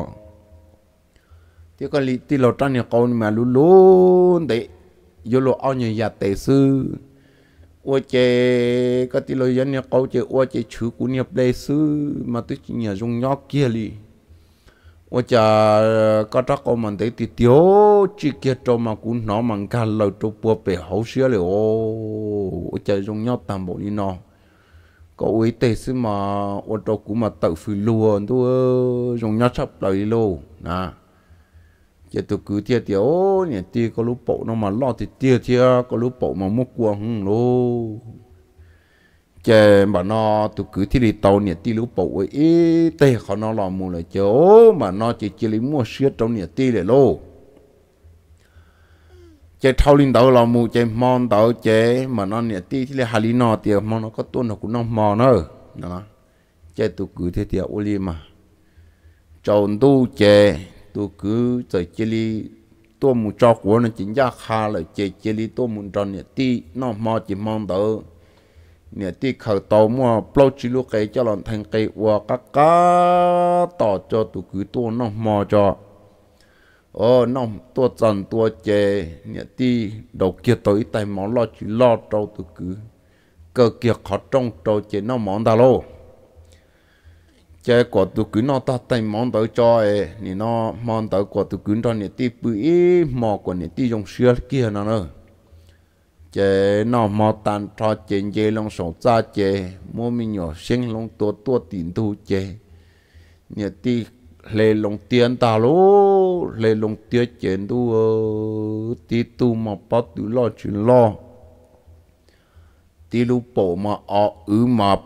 thì có lý tí lo trang nhà con mà luôn luôn để vô lo ao nhà tệ sư ô chê có tí lời dân nhà câu chê ô chê chú cú nhập đây sư mà tôi chỉ nhà dùng nhóc kia li ô chà có trắc ông mình thấy thì tiếu chỉ kia cho mà cú nó mang gà lời cho bùa bể hậu xưa là ô ô chà dùng nhóc tạm bộ đi nó có uy tế sư mà ô cho cú mà tự phi lùa, tôi dùng nhóc sắp lời lô nà giờ tôi cứ tiệt tiệt ô nè tiệt có lúc bộ nó mà lo thì tiệt tiệt có lúc bộ mà mốc quăng hông lô chè mà nó tôi cứ thì đi tàu nè tiệt lúc bộ ấy tê khó nó lo mua lại chỗ mà nó chỉ chỉ lấy mua sữa trong nè tiệt để lô chè thâu linh đầu lo mù chè mòn đầu chè mà nó nè tiệt thì lấy hà lý nó tiệt mà nó có tuôn nó cũng nó mòn nữa đó chè tôi cứ thế tiệt ô li mà trộn tu chè tôi cứ giờ chỉ li tôi muốn cho của nó chính gia khá là chỉ chỉ li tôi muốn cho nhà ti nó mò chỉ mong đỡ nhà ti khởi tàu mua plau chỉ lúc cái cho lòng thành cái qua các cá tỏ cho tôi cứ tôi nó mò cho ờ nó tôi chọn tôi chè nhà ti đầu kia tới tay mò lo chỉ lo trâu tôi cứ cơ kia khó trong trâu chè nó mong ta lô chế quả tu cứ nó ta tay món tới cho ấy nè nó món tới quả tu cứ cho nè ti bự mò quả nè ti dùng sữa kia nó nữa chế nó mò tan cho chế chế long sổ cha chế mua mình nhỏ sinh long tua tua tiền thu chế nè ti lê long tiền ta lô lê long tiền chế tu ti tu mà bắt tu lo chuyện lo ti lu bộ mà ở ứ mà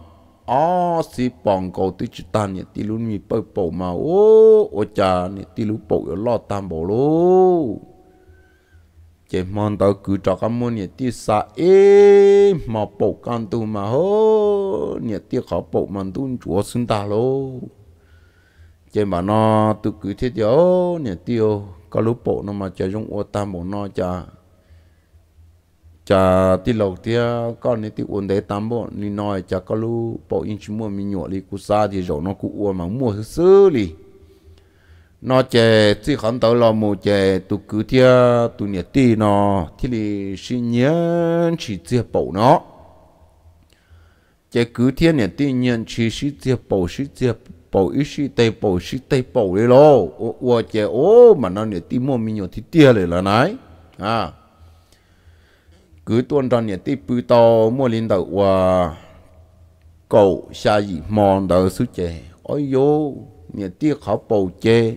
ó si bỏng cầu tí chú tàn nhỉ luôn mi bơ bổ mà ô ô chà nhỉ tí lú lo tàn bổ lô chế mòn tao cứ cho các môn nhỉ tí xa mà bổ can tu mà hô nhỉ tí khó bổ mòn chúa xưng ta lô chế mà nó tu cứ thế thì ô nhỉ ô có lú bổ nó mà chả dùng ô tàn bổ nó chả cha ti lộc tia con này ti uốn đấy tam bộ ni nói cha có lu bộ in chúng mua mình nhọ li cú sa thì rồi nó cú uốn mà mua thứ sư li nó chè ti khẩn tàu lo mù chè tu cứ tia tu nhiệt ti nó thì li xin nhớ chỉ tia bộ nó chè cứ tia nhiệt ti nhận chỉ chỉ tia bộ chỉ tia bộ ít chỉ tây bộ chỉ tây bộ đấy lo ô chè ô mà nó nhiệt ti mua mình nhọ thì tia lại là nấy à cứ tuôn ra những tí bự to mua lên đầu và cầu xa gì mòn đầu sư chè ôi dô những tí khó bầu chè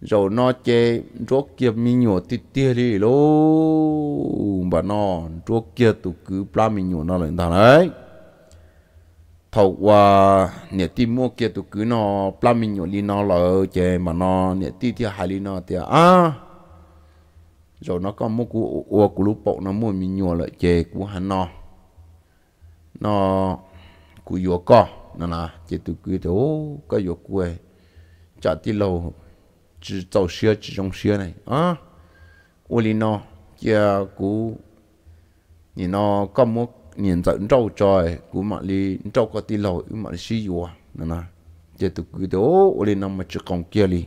rồi nó chè rốt kia mi nhổ tí tia đi lô bà nó rốt kia tụ cứ pla mi nhổ nó lên thằng đấy thầu qua những tí mua kia tụ cứ nó pla mi nhổ đi nó lỡ chè mà nó những tí thì hai đi nó thì à rồi nó có một cú ua của lúc bộ nó mua mình nhùa lợi chè của hắn nó nó của yua co nó là chè tự cứ thế ô có yua quê chả tí lâu chỉ tàu xưa chỉ trong xưa này á ô li nó chè cú nhìn nó có một nhìn dẫn trâu trời của mọi li trâu có tí lâu mọi xí yua nó là chè tự cứ thế ô ô li nó mà chỉ còn kia li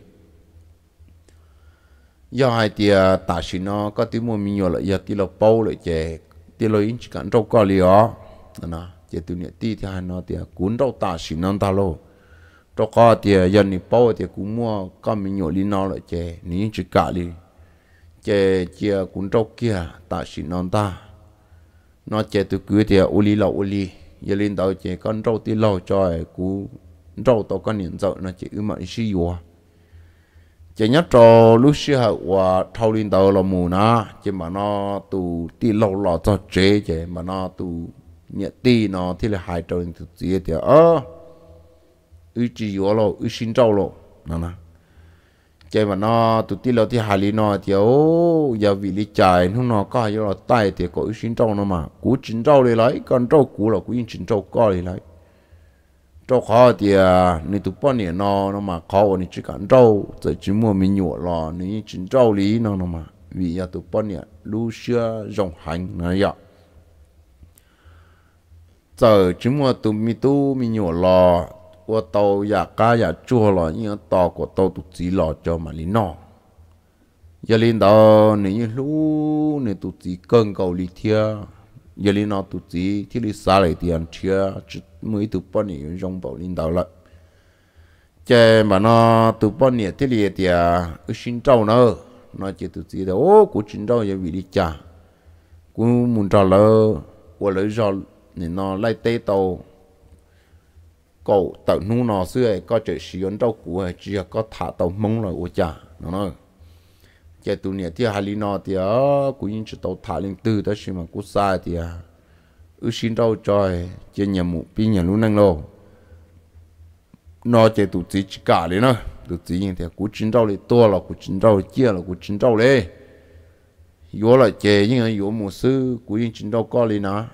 do hai tia ta xin nó có tí mua mình nhồi lại giờ tí là bao lại chè tí là in chỉ cần rau cỏ liền ó nè chè tụi nè tí thì hai nó tia cuốn rau ta xin nó ta lô rau cỏ tia à, giờ nè bao tia cũng mua có mình nhồi lên nó lại chè nè chỉ cả liền chè chè cuốn rau kia ta xin nó ta nó chè tụi cứ tia à, uli là uli giờ lên đầu chè con rau tí lâu cho à, cú rau to con niệm dậu nó chè ư mọi sử dụng chỉ nhớ cho lúc xưa học và thâu lên đầu là mù nó chỉ mà nó tù ti lâu lò cho chế chỉ mà nó tù nhẹ ti nó thì là hai trâu thực tế thì ơ ờ, ư chỉ yếu lo ư xin trâu lo nó nè chỉ mà nó tù ti lâu thì hai lý nó thì ô giờ vì lý chạy nó nó có hai lo tay thì có ư xin trâu nó mà cú chín trâu đi lấy còn trâu cú là cú yên chín trâu có đi lấy cho khó thì nị tụ bọn nị nó nó mà khó nị chỉ cần trâu tới chỉ mua mình nhụa lò nị chỉ trâu lý nó nó mà vì ya tụ bọn nị lu xưa dòng hành nó ya giờ chỉ mua tụ mi tu mình nhụa lò của tàu ya cá ya chua lò nhưng tàu của tàu tụ chỉ lò cho mà lý nó giờ lên đó nị như lu nị tụ chỉ cần cầu lý thia giờ lên nó tụ chỉ thì lý xa lại tiền thia chỉ mới từ bao nhiêu trong bảo linh đạo lợi chơi mà nó từ bao nhiêu thế liệt thì ở à, xin trâu nó nó chỉ từ gì đó của xin trâu giờ vì đi cha cũng muốn trả lỡ của lỡ rồi nên nó lại tế tàu cậu tàu nu nó xưa có chơi sử dụng trâu của chỉ có thả tàu mông rồi ô cha nó nói chạy tụ nè thì hà lý nó thì à, cũng như chỉ tàu thả lên từ đó xí mà cũng sai thì à ư xin đâu trời chế nhà mụ pi nhà lũ năng lô nó chế tụ chỉ chỉ cả đấy nó tụ chỉ như thế cú chín đâu thì to là cú chín đâu chia là cú chín đâu đấy yếu là chế nhưng mà yếu một sư cú yên chín đâu có lý nó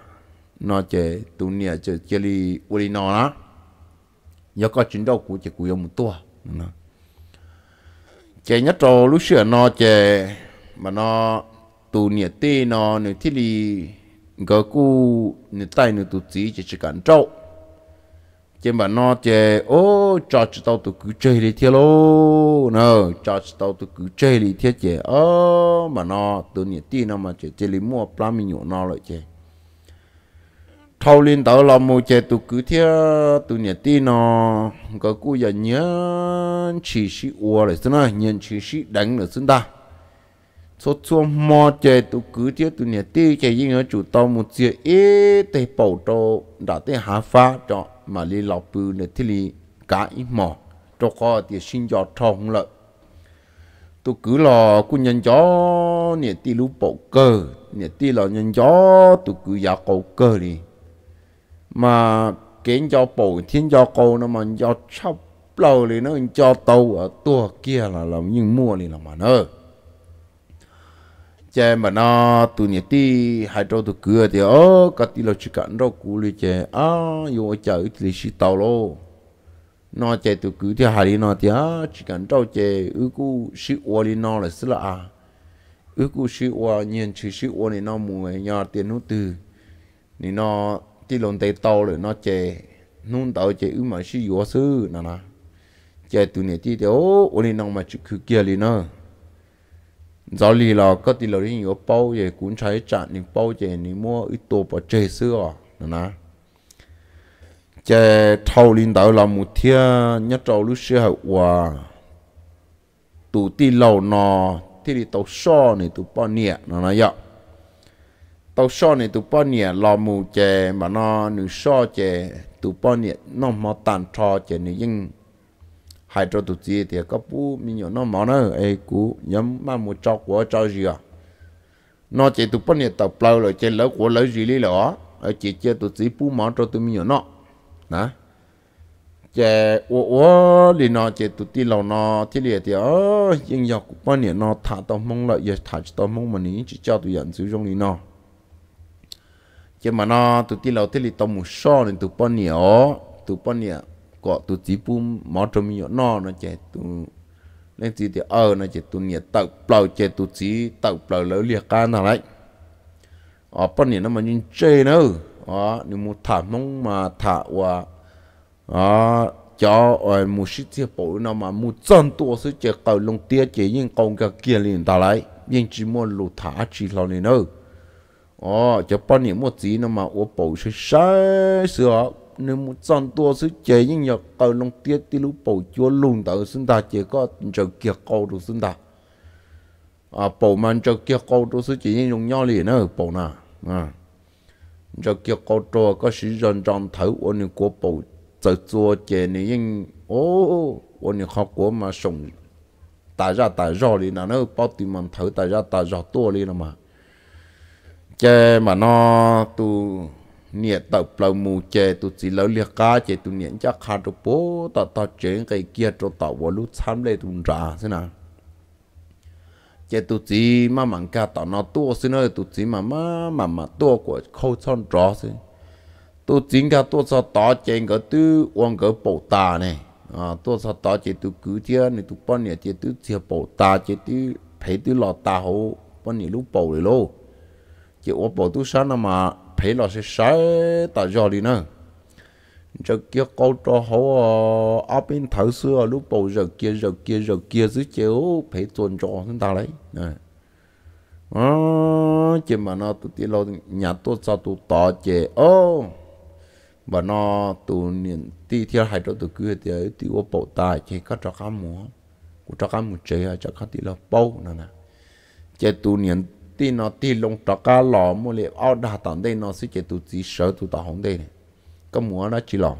nó chế tụ nia chế chế li u đi nó nó nhớ có chín đâu cú chế cú yếu một tua nó chế nhất rồi lúc xưa nó chế mà nó tụ nia tê nó nếu thiết đi gỡ cu nửa tay nửa tụt chỉ chỉ chỉ cản trâu chỉ mà nó chè ô cho chỉ tao tụi cứ chơi đi thế lô nè cho chỉ tao tụi cứ chơi đi thế chè ô mà nó tụi nửa tí nó mà chè chè lấy mua plum nhụ nó lại chè thâu lên tao làm mua chè tụi cứ thế tụi nửa tí nó gỡ cu giờ nhớ chỉ sĩ uo lại xin ơi nhận chỉ sĩ đánh nữa xin ta số số mò chơi tụ cứ chơi tụ nhà ti chơi gì nữa chủ tàu một chơi ít tê bảo đồ đã tê hạ phá cho mà li lọc bự nữa thì li cả ít mò cho khó thì sinh cho thông lợi tụ cứ lò cú nhân gió nhà ti lú bảo cơ nhà ti lò nhân gió tụ cứ giả cầu cơ đi mà kén cho bảo thiên cho cầu nó mà cho chắp lâu thì nó cho tàu ở tua kia là làm những mua thì là mà nữa chè mà nó tụi nhỉ ti hai trâu tụi cửa thì ô cái tí lo chỉ cản đâu cú lì chế á vô chở thì xí tàu lô nó chè tụi cứ thì hai nó thì à chỉ cản đâu chè, ư cú xí ô lì nó là xí là à ư cú xí ô nhiên chỉ xí ô này nó mua nhà tiền nó từ thì nó ti lồng tê tàu rồi nó chè, nung tàu chè ư mà xí vô sư nè nà, chè tụi nhỉ ti thì ô, ô lì nó mà chỉ cứ kia lì nó giờ lì là có tí lời nhiều bao giờ cũng thấy chặn những bao giờ những mua ít tổ bỏ chơi xưa nè nè chơi thâu linh đạo là một thia nhất trâu lúc xưa hậu hòa tụ tí lâu nò thì đi tàu so này tụ bao nhiêu nè nè vậy tàu so này tụ bao nhiêu là một chơi mà nó nữ so chơi tụ bao nhiêu nó mà tàn trò chơi này nhưng hai cho tụi chị thì có bu mi nhớ nó mỏ nó ấy cú nhắm mà một trâu của trâu gì à nó chỉ tụt bao nhiêu tàu plau rồi chơi lâu của lấy gì lý lỏ ở chị chơi tụi chị bu mỏ cho tụi mi nhớ nó nè chè ô ô thì nó chè tụt đi lâu nó thì liệt thì ở nhưng giờ cũng bao nó thả tao mong lợi giờ thả tàu mông mà ní chỉ cho tụi nhận sử dụng đi nó chè mà nó tụt đi lâu thì liền tàu một so nên tụt bao nhiêu tụt bao nhiêu có tu chỉ bu trong mi nó nó chạy tu nên chỉ nó chạy tu nhiệt tạo bao chạy tu chỉ lỡ liệt can nào ở bên này nó mà nhìn chơi nữa ở ờ, nếu muốn thả mông mà thả và ở cho ở một số chế bộ nó mà một chân tu sẽ chạy cầu lông tia chạy những con cái kia liền ta lại nhưng chỉ muốn lù thả chỉ lo này nữa 哦，就把你么子那么我保持啥时候 nếu muốn chọn tua sứ chế những nhạc cầu nông tiết tí lũ bầu chúa luôn tới sinh ta chỉ có chờ kia cầu được sinh ta à bầu mà chờ kia cầu đồ sứ chế những nhung nhỏ liền nữa bầu nà à chờ kia cầu đồ có sử dụng trong thấu ôn những của bầu chờ chúa chế những ô ôn những học của mà sống tại ra tại rõ liền nà nữa bao tiền mà thấu tại ra tại rõ tua liền mà chế mà nó tu nhiệt tàu plau mù chè tụ chỉ lâu liệt cá chè tụ nè chắc khá độ bố ta tàu chế cái kia tụ tàu vô lúc tham lệ tụ ra thế nào chè tụ chỉ mà mang cá tàu nó tua thế nào tụ chỉ mà mà mà mà tua của khâu chân rõ thế tụ chỉ cả tua sao tàu chế cái tụ uống cái bộ ta này à tua sao tàu chế tụ cứ chia này tụ bao nè chế tụ chia bộ ta chế tụ phải tụ lọt ta hổ bao nè lúc bộ rồi lô chế uống bộ tụ sao mà thấy là sẽ sai tại giờ đi nữa cho kia câu cho họ ở bên thở xưa lúc bầu giờ kia giờ kia giờ kia dưới chéo phải tuần cho chúng ta lấy ờ, chỉ mà nó tụi tí lâu nhà tôi sao tụi tỏ chế và nó tụi niệm tí hai đứa tụi kia thì ấy tí ô tài chế các cho cá múa của cho cá múa chế cho các tí là bầu nè nè chế tụi niệm thì nó thì lông trọ cá lò mua lệ ao đa tận đây nó sẽ chỉ tụ chỉ sợ tụ tao hông đây này có nó chỉ lò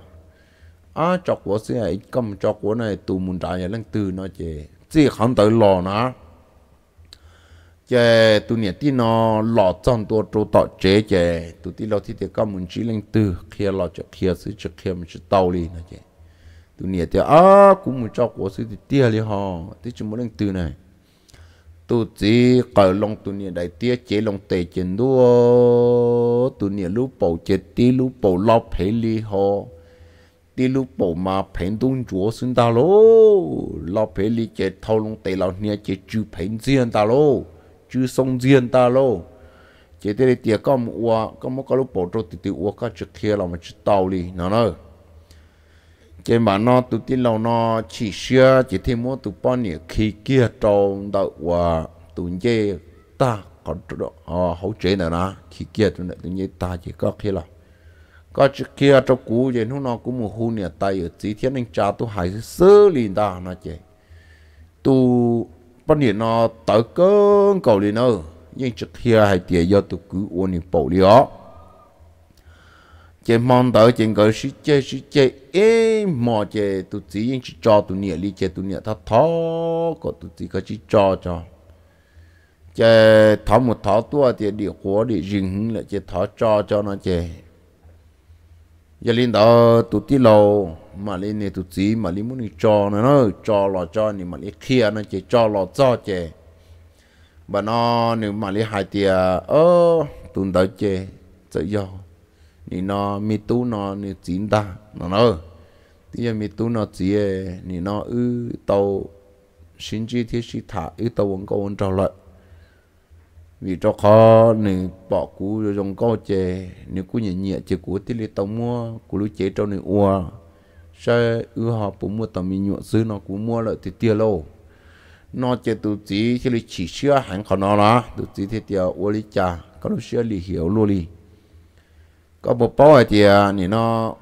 à chọc quá xưa ấy cầm chọc quá này tụ muốn trả nhà lên từ nó chỉ chỉ không tới lò nó chế tụ nhiệt tí nó lò trong tua trâu tọ chế chế tụ tí lò thì thì cầm muốn chỉ lên từ kia lò chọc kia xứ chọc kia mình chỉ tàu đi nó chế tụ nhiệt thì à cũng muốn chọc của xưa thì tia đi hò tí chúng muốn lên từ này tu chỉ cờ lòng tu nia đại tia chế lòng tề chân đua tu nia lúc bầu chế tí lúc bầu lo phải li ho tí lúc bầu mà phê đông chúa xin ta lô lo phải li chế thâu lòng tề lo nia chế chư phê riêng ta lô chư sông riêng ta lô chế tê tia có một uo có một cái lúc bầu trâu tì tì uo có chữ kia là mà chữ tàu li nào nữa chế mà nó tụi tin lâu nó chỉ xưa chỉ thêm mua tụi bao nhiêu khi kia trâu đậu và tụi dê ta có đó họ hỗ trợ nữa nè khi kia tụi nó tụi dê ta chỉ có khi là có chỉ kia trâu cũ vậy nó nó cũng một hôn nhà tay ở chỉ thiên anh cha tụi hải sơ liền ta nó chỉ tụi bao nhiêu nó tới cơn cầu liền nữa nhưng trước kia hải tiền do tụi cứ uốn đi bộ đi chế mong tới chế gọi sĩ chế sĩ chế ế mò chế tụ chỉ yên chỉ cho tụ nia li chế tụ nia thọ thọ có tụ chỉ có chỉ cho cho chế thọ một thọ tua chế địa khóa địa rừng là chế thọ cho cho nó chế giờ lên đó tụ tí lâu mà lên này tụ chỉ mà lên muốn đi cho nó nó cho lo cho nhưng mà lên kia nó chế cho lo cho chế bà nó nếu mà lên hai tia ơ tụ đó chế tự do ni nó mi tú nó ni chín ta nó nó tí giờ mi tú nó chỉ ni nó ư tàu sinh chi thiết sĩ thả ư tàu vẫn có vẫn trâu lợi vì cho khó ni bỏ cú rồi dùng câu chè ni cú nhẹ nhẹ chè cú tí li tàu mua cú lú chế cho ni ua sao ư họ cũng mua tàu mi nhuận xứ nó cú mua lợi thì tia lâu nó chè chế tụ chỉ chỉ chỉ sửa hẳn khó nó là tụ chỉ thì tia ua li cha có lúc sửa li hiểu luôn li có bộ bao à, thì nó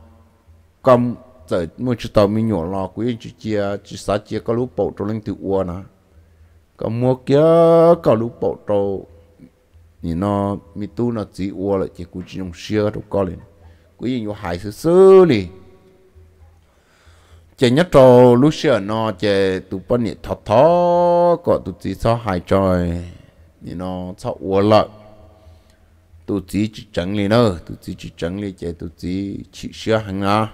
cầm giờ mua chút tàu mình nhỏ lo quý chỉ chia chỉ sáu chia có lúc bộ trâu lên tự uo nè có mua kia có lúc bộ trâu thì nó mi tu nó chỉ uo lại chỉ cũng chỉ dùng xia đâu có liền quý nhìn vô hại sơ sơ liền chỉ nhất trâu lúc xia nó chỉ tụ bên nhị thọ thọ có tụ chỉ sao hại trời thì nó sợ uo lại tu chỉ chỉ chẳng li nữa tu chỉ chỉ chẳng li chạy tu chỉ chỉ sửa hàng à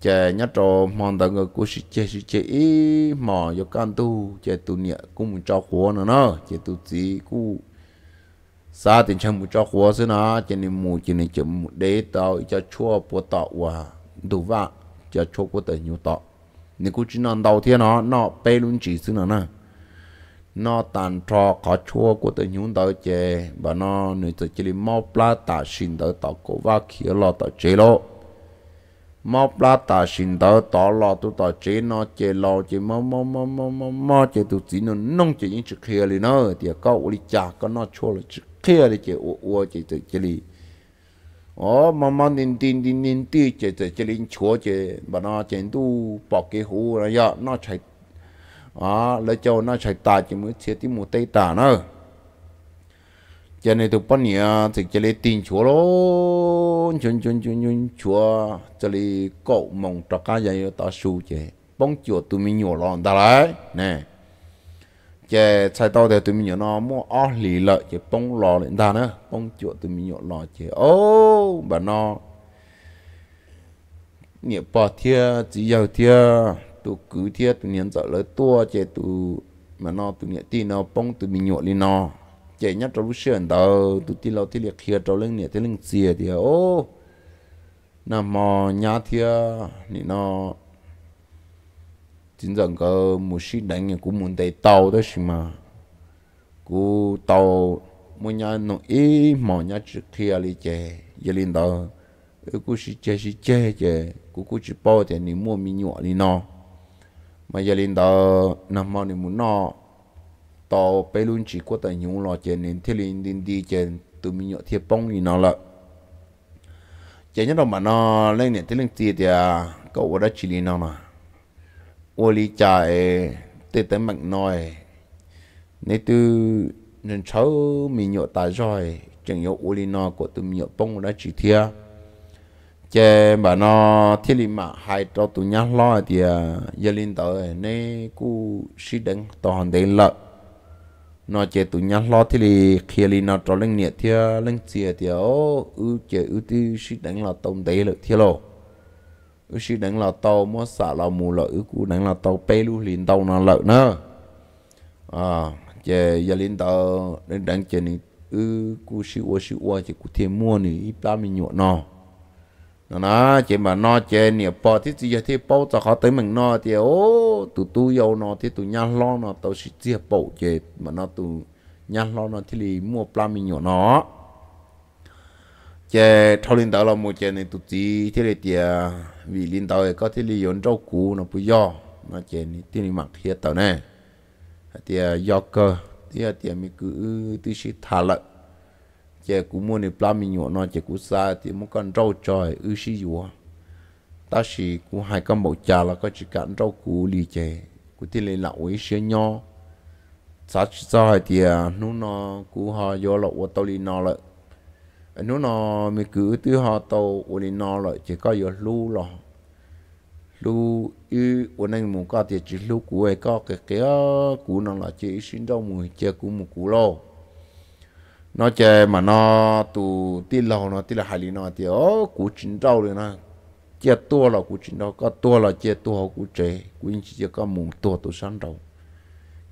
chạy nhát trò mòn tao người cố sĩ chạy sĩ chạy ý mò cho can tu chạy tu nhẹ cũng muốn cho khó nữa nữa chạy tu chỉ cú sa thì chẳng muốn cho khó xí nó chạy nên mù chạy nên chậm để tao cho chua bộ tọ và đủ vạ cho chua bộ tọ nhiều tọ nên cú chỉ nằm đầu tiên nó nó bê luôn chỉ xí nữa nè nó tàn tro có chua của tự nhúng tới chè và nó nửa tự chỉ mò pla tà xin tới tỏ cổ và kia lo tỏ chế lo, mò pla tà xin tới tỏ lo tụ tỏ chế nó chè lo chè mò mò mò mò mò mò chè tụ chỉ nó nông chè những chữ kia à, li nó thì có u li chả có nó chua là chữ kia li chè u u chè tự chỉ li ó mò mò nín tin nín nín ti chè tự chỉ li chua chè và nó chè tu bỏ cái hũ ra ya dạ, nó chạy à lấy cho nó chạy tà chỉ mới chia tí một tay tà nữa cho này tụi bọn nhà thì cho lấy tin chúa lô chun chun chun chun chúa cho lấy cậu mong trọc cá dây ta su chứ bóng chúa tụi mình nhỏ lòn ta lại nè chè sai tao thì tụi mình nhỏ nó mua ó lì lợi chứ bóng lò lên ta nữa bóng chúa tụi mình nhỏ lò chứ ô bà nó nghĩa bỏ thia chỉ giàu thia tu cứ thiết tu niên sợ lỡ tua chế tu mà nó tu niệm tin nó bông tu mình nhộn lên nó chế nhất trong lúc xuyên tờ tu tin lâu thiết liệt kia trong lưng niệm thiết lưng xìa thì ô nằm mò nhá thia niệm nó chính rằng có một sĩ đánh cũng muốn tay tàu đó xí mà cú tàu mua nhà nó ý mò nhà trước kia li chế giờ lên đó cú sĩ chế sĩ chế chế cú cú chỉ bảo tiền niệm mua mình nhộn lên nó mà giờ linh đó nằm mò nên muốn tàu bay luôn chỉ có tại nhung lo chơi nên thế linh đi đi chơi tụi mình nhậu thiệt bông gì nó là chơi nhất đâu mà nó lên nè thế linh tiền thì cậu đã chỉ linh nó mà ô lý chạy tê tới mạnh nồi nên từ nên cháu mình nhậu tại rồi chẳng nhậu ô lý nó của tụi mình nhậu bông đã chỉ thiệt chế bà nó thiết lập mà hai cho tụi nhá lo thì à, gia linh tử nè cú sĩ đừng toàn đấy lợ nó chế tụi nhá lo thiết lập khi linh nó cho lên nhiệt thì lên chia thì ô ư chế ư tư sĩ đừng là tông đấy lợ thiết lộ ư sĩ đừng là to mua xả là mù lợ ư cú đừng là to pe lu liền tàu nó lợ nữa à chế gia linh tử nên đằng chế này ư cú sĩ ô sĩ ô chế cú thiên mua này ít ba mình nhộn nó nó chỉ mà nó trên nhiều bò thì chỉ thì bò cho họ tới mình nó thì ô tụ tụ yêu nó thì tụ nhà lo nó tao chỉ chỉ bò chế mà nó tụ nhà lo nó thì lì mua pla mình nhỏ nó chế thâu linh tao là một chế này tụ chỉ thì lì tiề vì linh tao ấy có thể lì yến rau củ nó bây giờ nó chế này thì lì mặc thiệt tao nè thì do cơ thì thì mình cứ tư sĩ thả lợi chè cú mua nè plami nhọ nó chè cú xa thì muốn con rau trời ư xí dùa ta chỉ cú hai con bầu chà là có chỉ cản rau cú lì chè cú thì lấy lậu ấy xí nho sa chỉ sao hay thì à, nó nó cú họ do lậu tàu lì nó lại nó à, nó mình cứ từ họ tàu ổn định nó rồi chỉ có giờ lù lò lù ư ổn định một cái thì chỉ lưu của ấy có cái cái cú nó là chỉ sinh ra mùi chè của một cú lò nó chơi mà nó tụ tí lâu nó tí là hai lý nó thì ô cú chín trâu rồi nó chia tua là cú chín trâu có tua là chia tua hậu cú chế cú chỉ chia có mùng tua tụ sáng trâu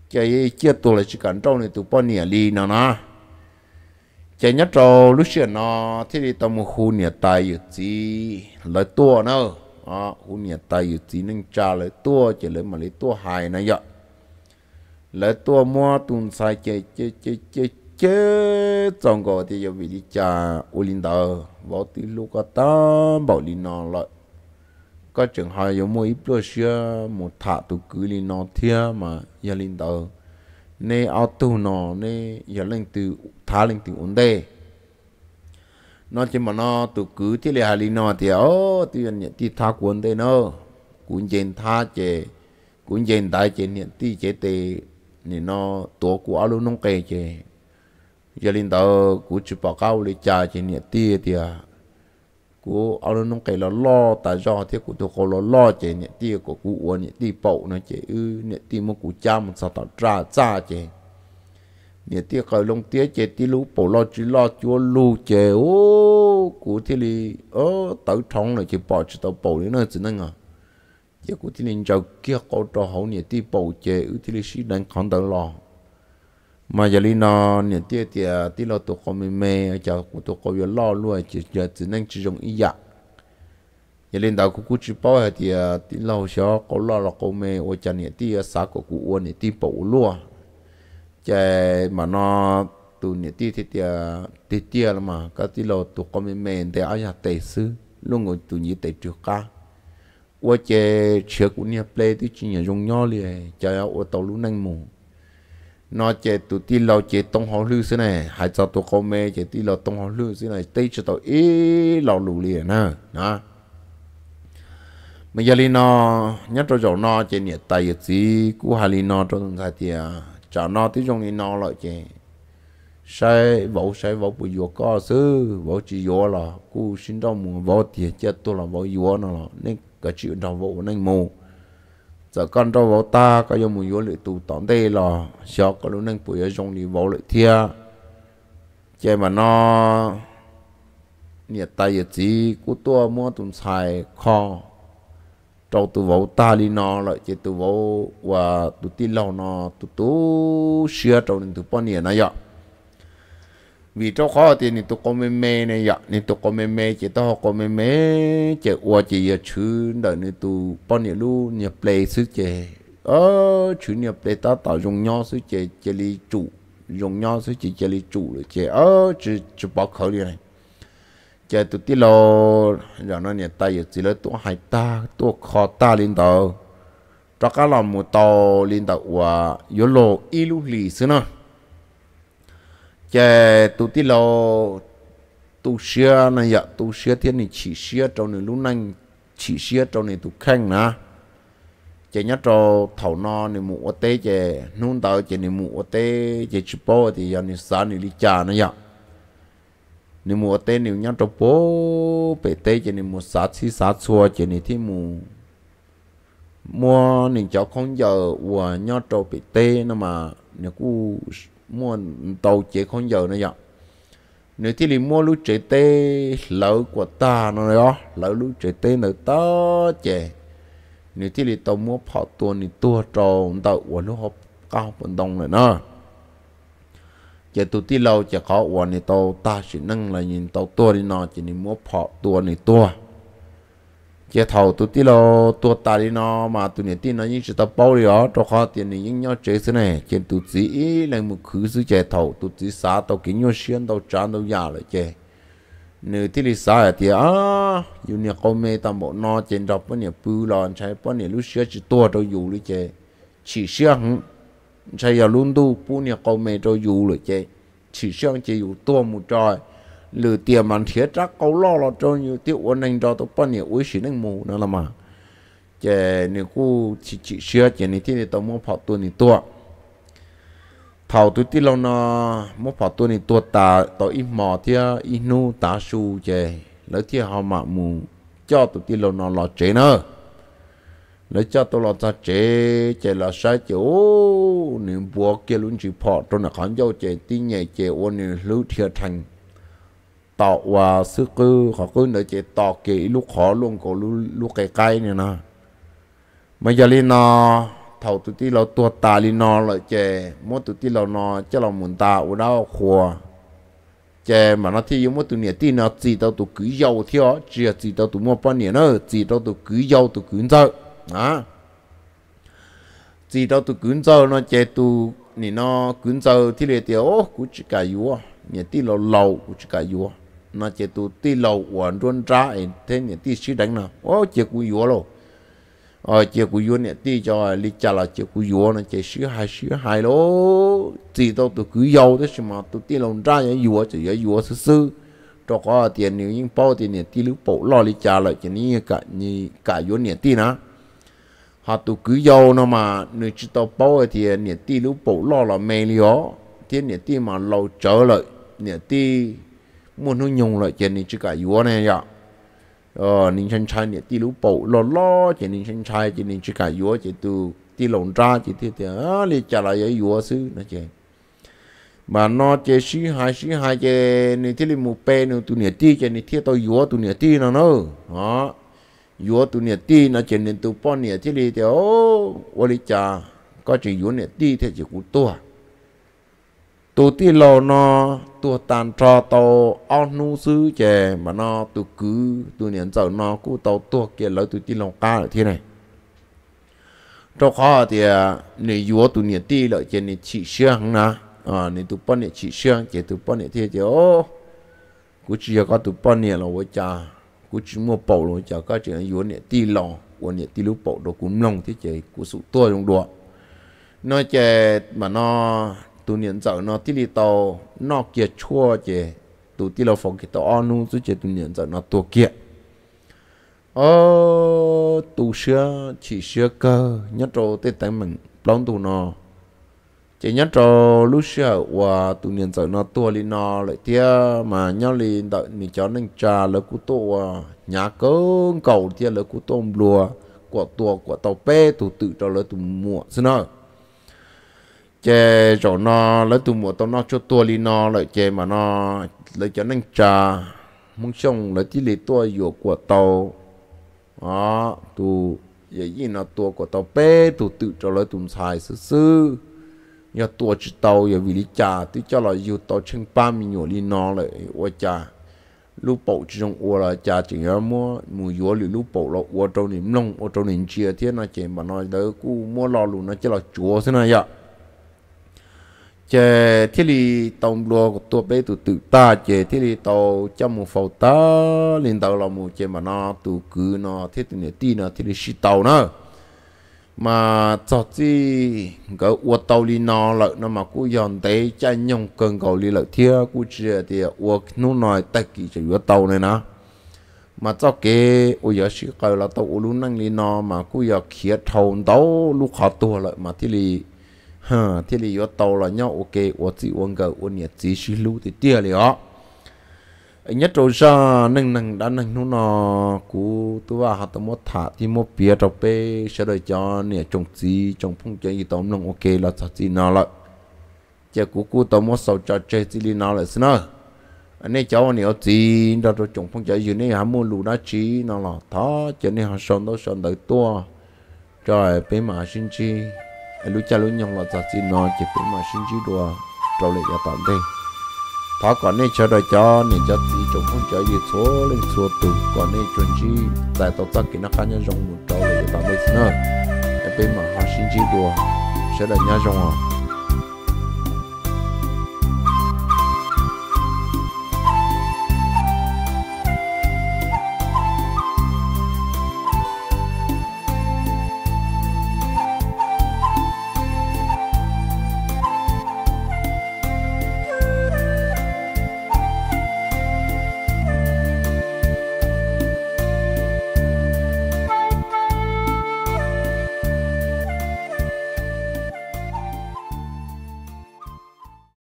chơi chia tua là chỉ cần trâu này tụ bao nhiêu lý nó nó chơi nhất trâu lúc xưa nó thì tao một khu nhà tài dự gì lấy tua nó à khu nhà tài dự gì nên trả lấy tua chỉ lấy mà lấy tua hài này vậy dạ. lấy tua mua tuần sai chơi chơi chơi chơi chứ trong cái thì giờ vì đi cha u linh tờ bỏ tí lúc cái tám bảo linh nó lại có trường hợp giờ mua ít bữa xưa một thả tụ cứ linh nó thia mà giờ linh tờ nè auto nó nè giờ linh từ thả linh từ ổn đề nó chỉ mà nó tụ cứ thì là linh nó thì ô thì nhận thì thả cuốn đây nó cũng trên tha chè cũng trên đại trên nhận thì chế tề nên nó tổ của alo nông kề chè giờ linh tàu của chụp bảo cao lấy cha chỉ nhẹ tia à, tia của ông nó cây là lo ta do thế cú tôi khổ lo lo chỉ nhẹ tia của cú uo nhẹ tia bậu nó chỉ ư ừ, nhẹ tia mà cú chạm sao tao ra ra chỉ nhẹ tia cái long tia chỉ tia lú bậu lo chỉ lo chúa lú chỉ ô cú thế li ô tao thong là chỉ bỏ chỉ tao bậu đấy nó chỉ năng à chỉ cú thế li cháu kia có cho hậu nhẹ tia bậu chỉ ư ừ, thế li sĩ đang còn tao lo mà giờ đi nó nhận tiền thì tí lo tụ có mình mê chờ tụ có việc lo luôn chỉ giờ chỉ nên chỉ dùng ý dạ giờ lên đầu cũng cũng chỉ bảo thì à, tí lo sợ có lo là có mê ôi chả nhận tiền xã của cụ uôn nhận tiền bảo luôn chạy mà nó tụ nhận tiền thì thì thì tiền mà cái tí lo tụ có mình mê để ai nhà tệ sư luôn ngồi tụ nhị tệ trước cả ôi chạy trước cũng nhà play thì chỉ nhận dùng nhau liền chạy ở tàu luôn nhanh mù nó chế tụ ti lo chế tông hồ lư thế này hai cho tụ cô mê chế ti lo tông hồ lưu xí này tây cho tao ý lo lù liền nè đó mà giờ li nó nhất cho cháu nó chế nhiệt tay gì cú hà li nó cho thằng thì cho nó tí trong li nó lại chế sai vỗ sai vỗ bùi vỗ có sư vỗ chỉ vỗ là cú xin đâu mù vỗ thì chết tôi là vỗ vỗ nó là nên cái chuyện đó vỗ nên mù giờ con trâu vào ta có yêu mùi yếu lưỡi tù tóm tê lò cho có lúc nâng bụi ở trong đi vào lưỡi thia chè mà nó nhiệt tay nhiệt gì cú tua mua tùm xài kho trâu tù vào ta đi nó lại chè tù vào và tù tin lâu nó tù tù xưa trâu nên tù bó nhiệt nó dọa vì cho khó thì nên tôi có mê mê này vậy nên tôi có mê mê chỉ tôi có mê mê chỉ qua chỉ giờ chứ đợi nên tôi bao nhiêu lu nhập play sứ chế ờ chứ nhập play ta tạo dùng nhau sứ chế chế lý chủ dùng nhau sứ chế chế lý chủ rồi chế ờ chứ chứ bảo khởi đi này chế tôi tí lo rồi nó nhà tay giờ chỉ là tôi hai ta tôi khó ta lên đầu cho các lòng một tàu lên đầu và yolo, ilu lì xưa nào chè tu tí lo tu xia này dạ tu xia thiên này chỉ xia trong này lúc nanh chỉ xia trong này tu khang nè chè nhát cho thầu no này mù ô tê chè nôn tàu chè này mù ô tê chè chụp bò thì giờ này sáng này đi chà này dạ nếu mua tê nếu nhát cho bố bể tê chè nếu mua sát xí sát xua chè nếu thì mua mua nếu cháu không giờ của nhát cho bị tê nó mà nếu cú มัวตัวเจ้คนเยอะนะยะเนื้อที่ลิมัวลุจเตะเหล่ากว่าตาเนาะยะเหล่าลุจเตะเนื้อตาเจ้เนื้อที่ลิตัวมัวพอตัวนี่ตัวโตตัวอ้วนหัวก้าวบนตรงเลยเนาะจะตัวที่เราจะขาอววนในตัวตาสินั่งเลยรยินโตตัวนี่นอนจะนี่มัวพอตัวนี่ตัว chế thầu tụi tí lo tua ta đi nó mà tụi này tin nó như sự tập bao đi cho khó tiền này những nhau chế thế này trên tụi chỉ là một khứ sự chế thầu tụi chỉ xả tàu kính nhau xuyên tàu tràn tàu giả lại chế nửa tí lý xả thì à dù nhà câu mê tạm bộ nó trên đọc bao nhiêu bưu lòn chạy bao nhiêu lúc xưa chỉ tua tàu dù lại chế chỉ xưa hứng chạy giờ luôn tu bao nhiêu câu mê tàu dù lại chế chỉ xưa chỉ dù tua một trọi lử tiền mà thiết chắc câu lo lo cho như tiêu uốn anh cho tôi bắt nhiêu uý sĩ nên mù nữa là mà chè nếu cô chỉ chỉ xưa chè này thì này tao mua phật tuần này tua thầu tôi tí lâu nó mua phật tuần này tua ta tao ít mò thì ít nu ta su chè lấy thì họ mà mù cho tôi tí lâu nó lo chế nữa lấy cho tôi lo ta chế chè là sai chế ô nếu bùa kia luôn chỉ phật tôi là khán dâu chè tí nhẹ chè ô nếu lưu thiệt thành tọ và sư họ cứ nói chỉ tọ kỹ lúc khó luôn cổ lúc, lúc cái cây này nè mà giờ lên nó à, thầu tụi tí lâu tua ta lên nó à, lại chè mỗi tụi tí lâu nó chắc là muốn ta ở đâu khua chè mà nó thi giống mỗi tụi nè tí nó chỉ tao tụi cứ giàu theo chỉ chỉ tao tụi mua bao nè chỉ tao tụi cứ giàu tụi cứ giàu à chỉ tao tụi cứ giàu nó chè tụi nè nó cứ giàu thì lại tiêu cũng chỉ cả yếu nhà tí lâu lâu cũng chỉ cả yếu nó chỉ tu ti lầu hoàn run ra thế này ti sĩ đánh nào ô chỉ cú yếu rồi ờ chỉ cú yếu này ti cho lý cha là chỉ cú yếu nó chỉ sĩ hai sĩ hai lô chỉ đâu tu cứ yếu thế mà tu ti lầu ra như yếu chỉ yếu yếu sư sư cho có tiền nếu những bao tiền này ti lúc bộ lo lý cha chỉ ní cả ní cả yếu này ti nữa họ tu cứ yếu nó mà nếu chỉ tao bao thì này ti lúc bộ lo là mê lió thế này ti mà lâu trở lại này ti muốn nó nhung lại chuyện này chỉ cả yếu này vậy ờ nên chân trai này tí lũ bộ lo lo chỉ nên chân trai chỉ nên chỉ cả yếu chỉ tu tí lồng ra chỉ tí tí à li trả lại yếu yếu xứ nó chỉ mà nó chỉ xí hai xí hai chỉ nên tí li một pe nên tu nè tí chỉ nên thiết tao yếu tu nè tí nó nó hả yếu tu nè tí nó chỉ nên tu pon nè tí li thì ô ô chả, có chỉ yếu nè tí thì chỉ cũng tua tu ti lô nó tu tàn trò tàu on nu sư chè mà nó tu cứ tu niệm giờ nó cứ tàu tu kia lỡ tu ti lô ca ở thế này trong khó thì nè yếu tu niệm ti lợi chè nè chỉ xương nè à nè tu bón nè chỉ xương chè tu bón nè thế chè ô cứ chỉ có tu bón nè là với cha cứ chỉ mua bầu rồi cha các chuyện yếu nè ti lô quan nè ti lú bầu đồ cú nông thế chè cú sụt tua trong đùa nói chè mà nó tu niệm dạo nó tí li tàu nó kia chua chè tu tí lo phong kia tàu on nu chứ chè tu niệm dạo nó tu kia ô tu xưa chỉ xưa cơ nhất trâu tê tay mình plong tu nó chỉ nhất trâu lúc xưa qua tu niệm dạo nó tu li nó lại tia mà nhau li đợi mình cho nên trà lỡ cú tô nhà cơn cầu tia lỡ cú tôm lùa của tua của tàu pe tu tự cho lỡ tu mua xin không chè cho nó lấy tu mùa tao nó cho tua li nó lại chè mà nó lấy cho nâng cha muốn xong lấy chỉ lấy tua dụ của tàu đó tu vậy gì nó tua của tàu bé tu tự cho lấy tu xài sư sư nhà tua chỉ tàu giờ vì lý trà tự cho là dụ tàu chân ba mình nhổ li nó lại ô cha lúc bộ chỉ trong ô là cha chỉ nhớ mua mùi dụ lì lúc bộ là ô trâu niệm long ô trâu niệm chia thế là chè mà nó đỡ cú mua lo luôn nó chỉ là chúa thế này vậy chế thiết lý tàu lúa của tôi bây tụ tự ta chế thiết lý tàu trong một phẩu ta lên tàu là một chế mà nó tụ cứ nó thiết lý tí nó thiết lý xí tàu nó mà cho chi cái uo tàu li nó lợi nó mà cũng dọn tế cha nhông cần cầu li lợi thia cũng chỉ thì uo nó nói tất kỳ cho uo tàu này nó mà cho cái uo giờ xí cầu là tàu uo luôn năng li nó mà cũng giờ khía thầu tàu lúc họ tua lợi mà thiết lý thì thì tàu là nhau ok, chị chị uống uống nhất rồi ra nâng nâng đã nâng nó nó cú tu và hạt tôm thả thì mua bia trâu bê sẽ đợi cho nè trồng gì trồng phong chơi gì tôm nông ok là thật gì nào lại chè cú cú tôm mua sầu cho chơi gì nào lại xin ơi anh ấy cháu anh ấy gì đó rồi trồng phong chơi gì này hắn mua lù đá chí nó là thó cho nên hạt sơn đâu sơn đợi tua trời bê mà xin chi lúc cha lúc nhong là ta chỉ nó chỉ cũng mà xin chỉ đùa trâu lệ cho tạm đây thọ còn nên cho đời cho nên cho chỉ trong không cho gì số lên số tụ còn nên chuẩn chi tại tổ ta kỹ nó khá nhân rộng một trâu lệ cho tạm đây nữa em bên mà họ xin chỉ đùa sẽ là nhà rộng à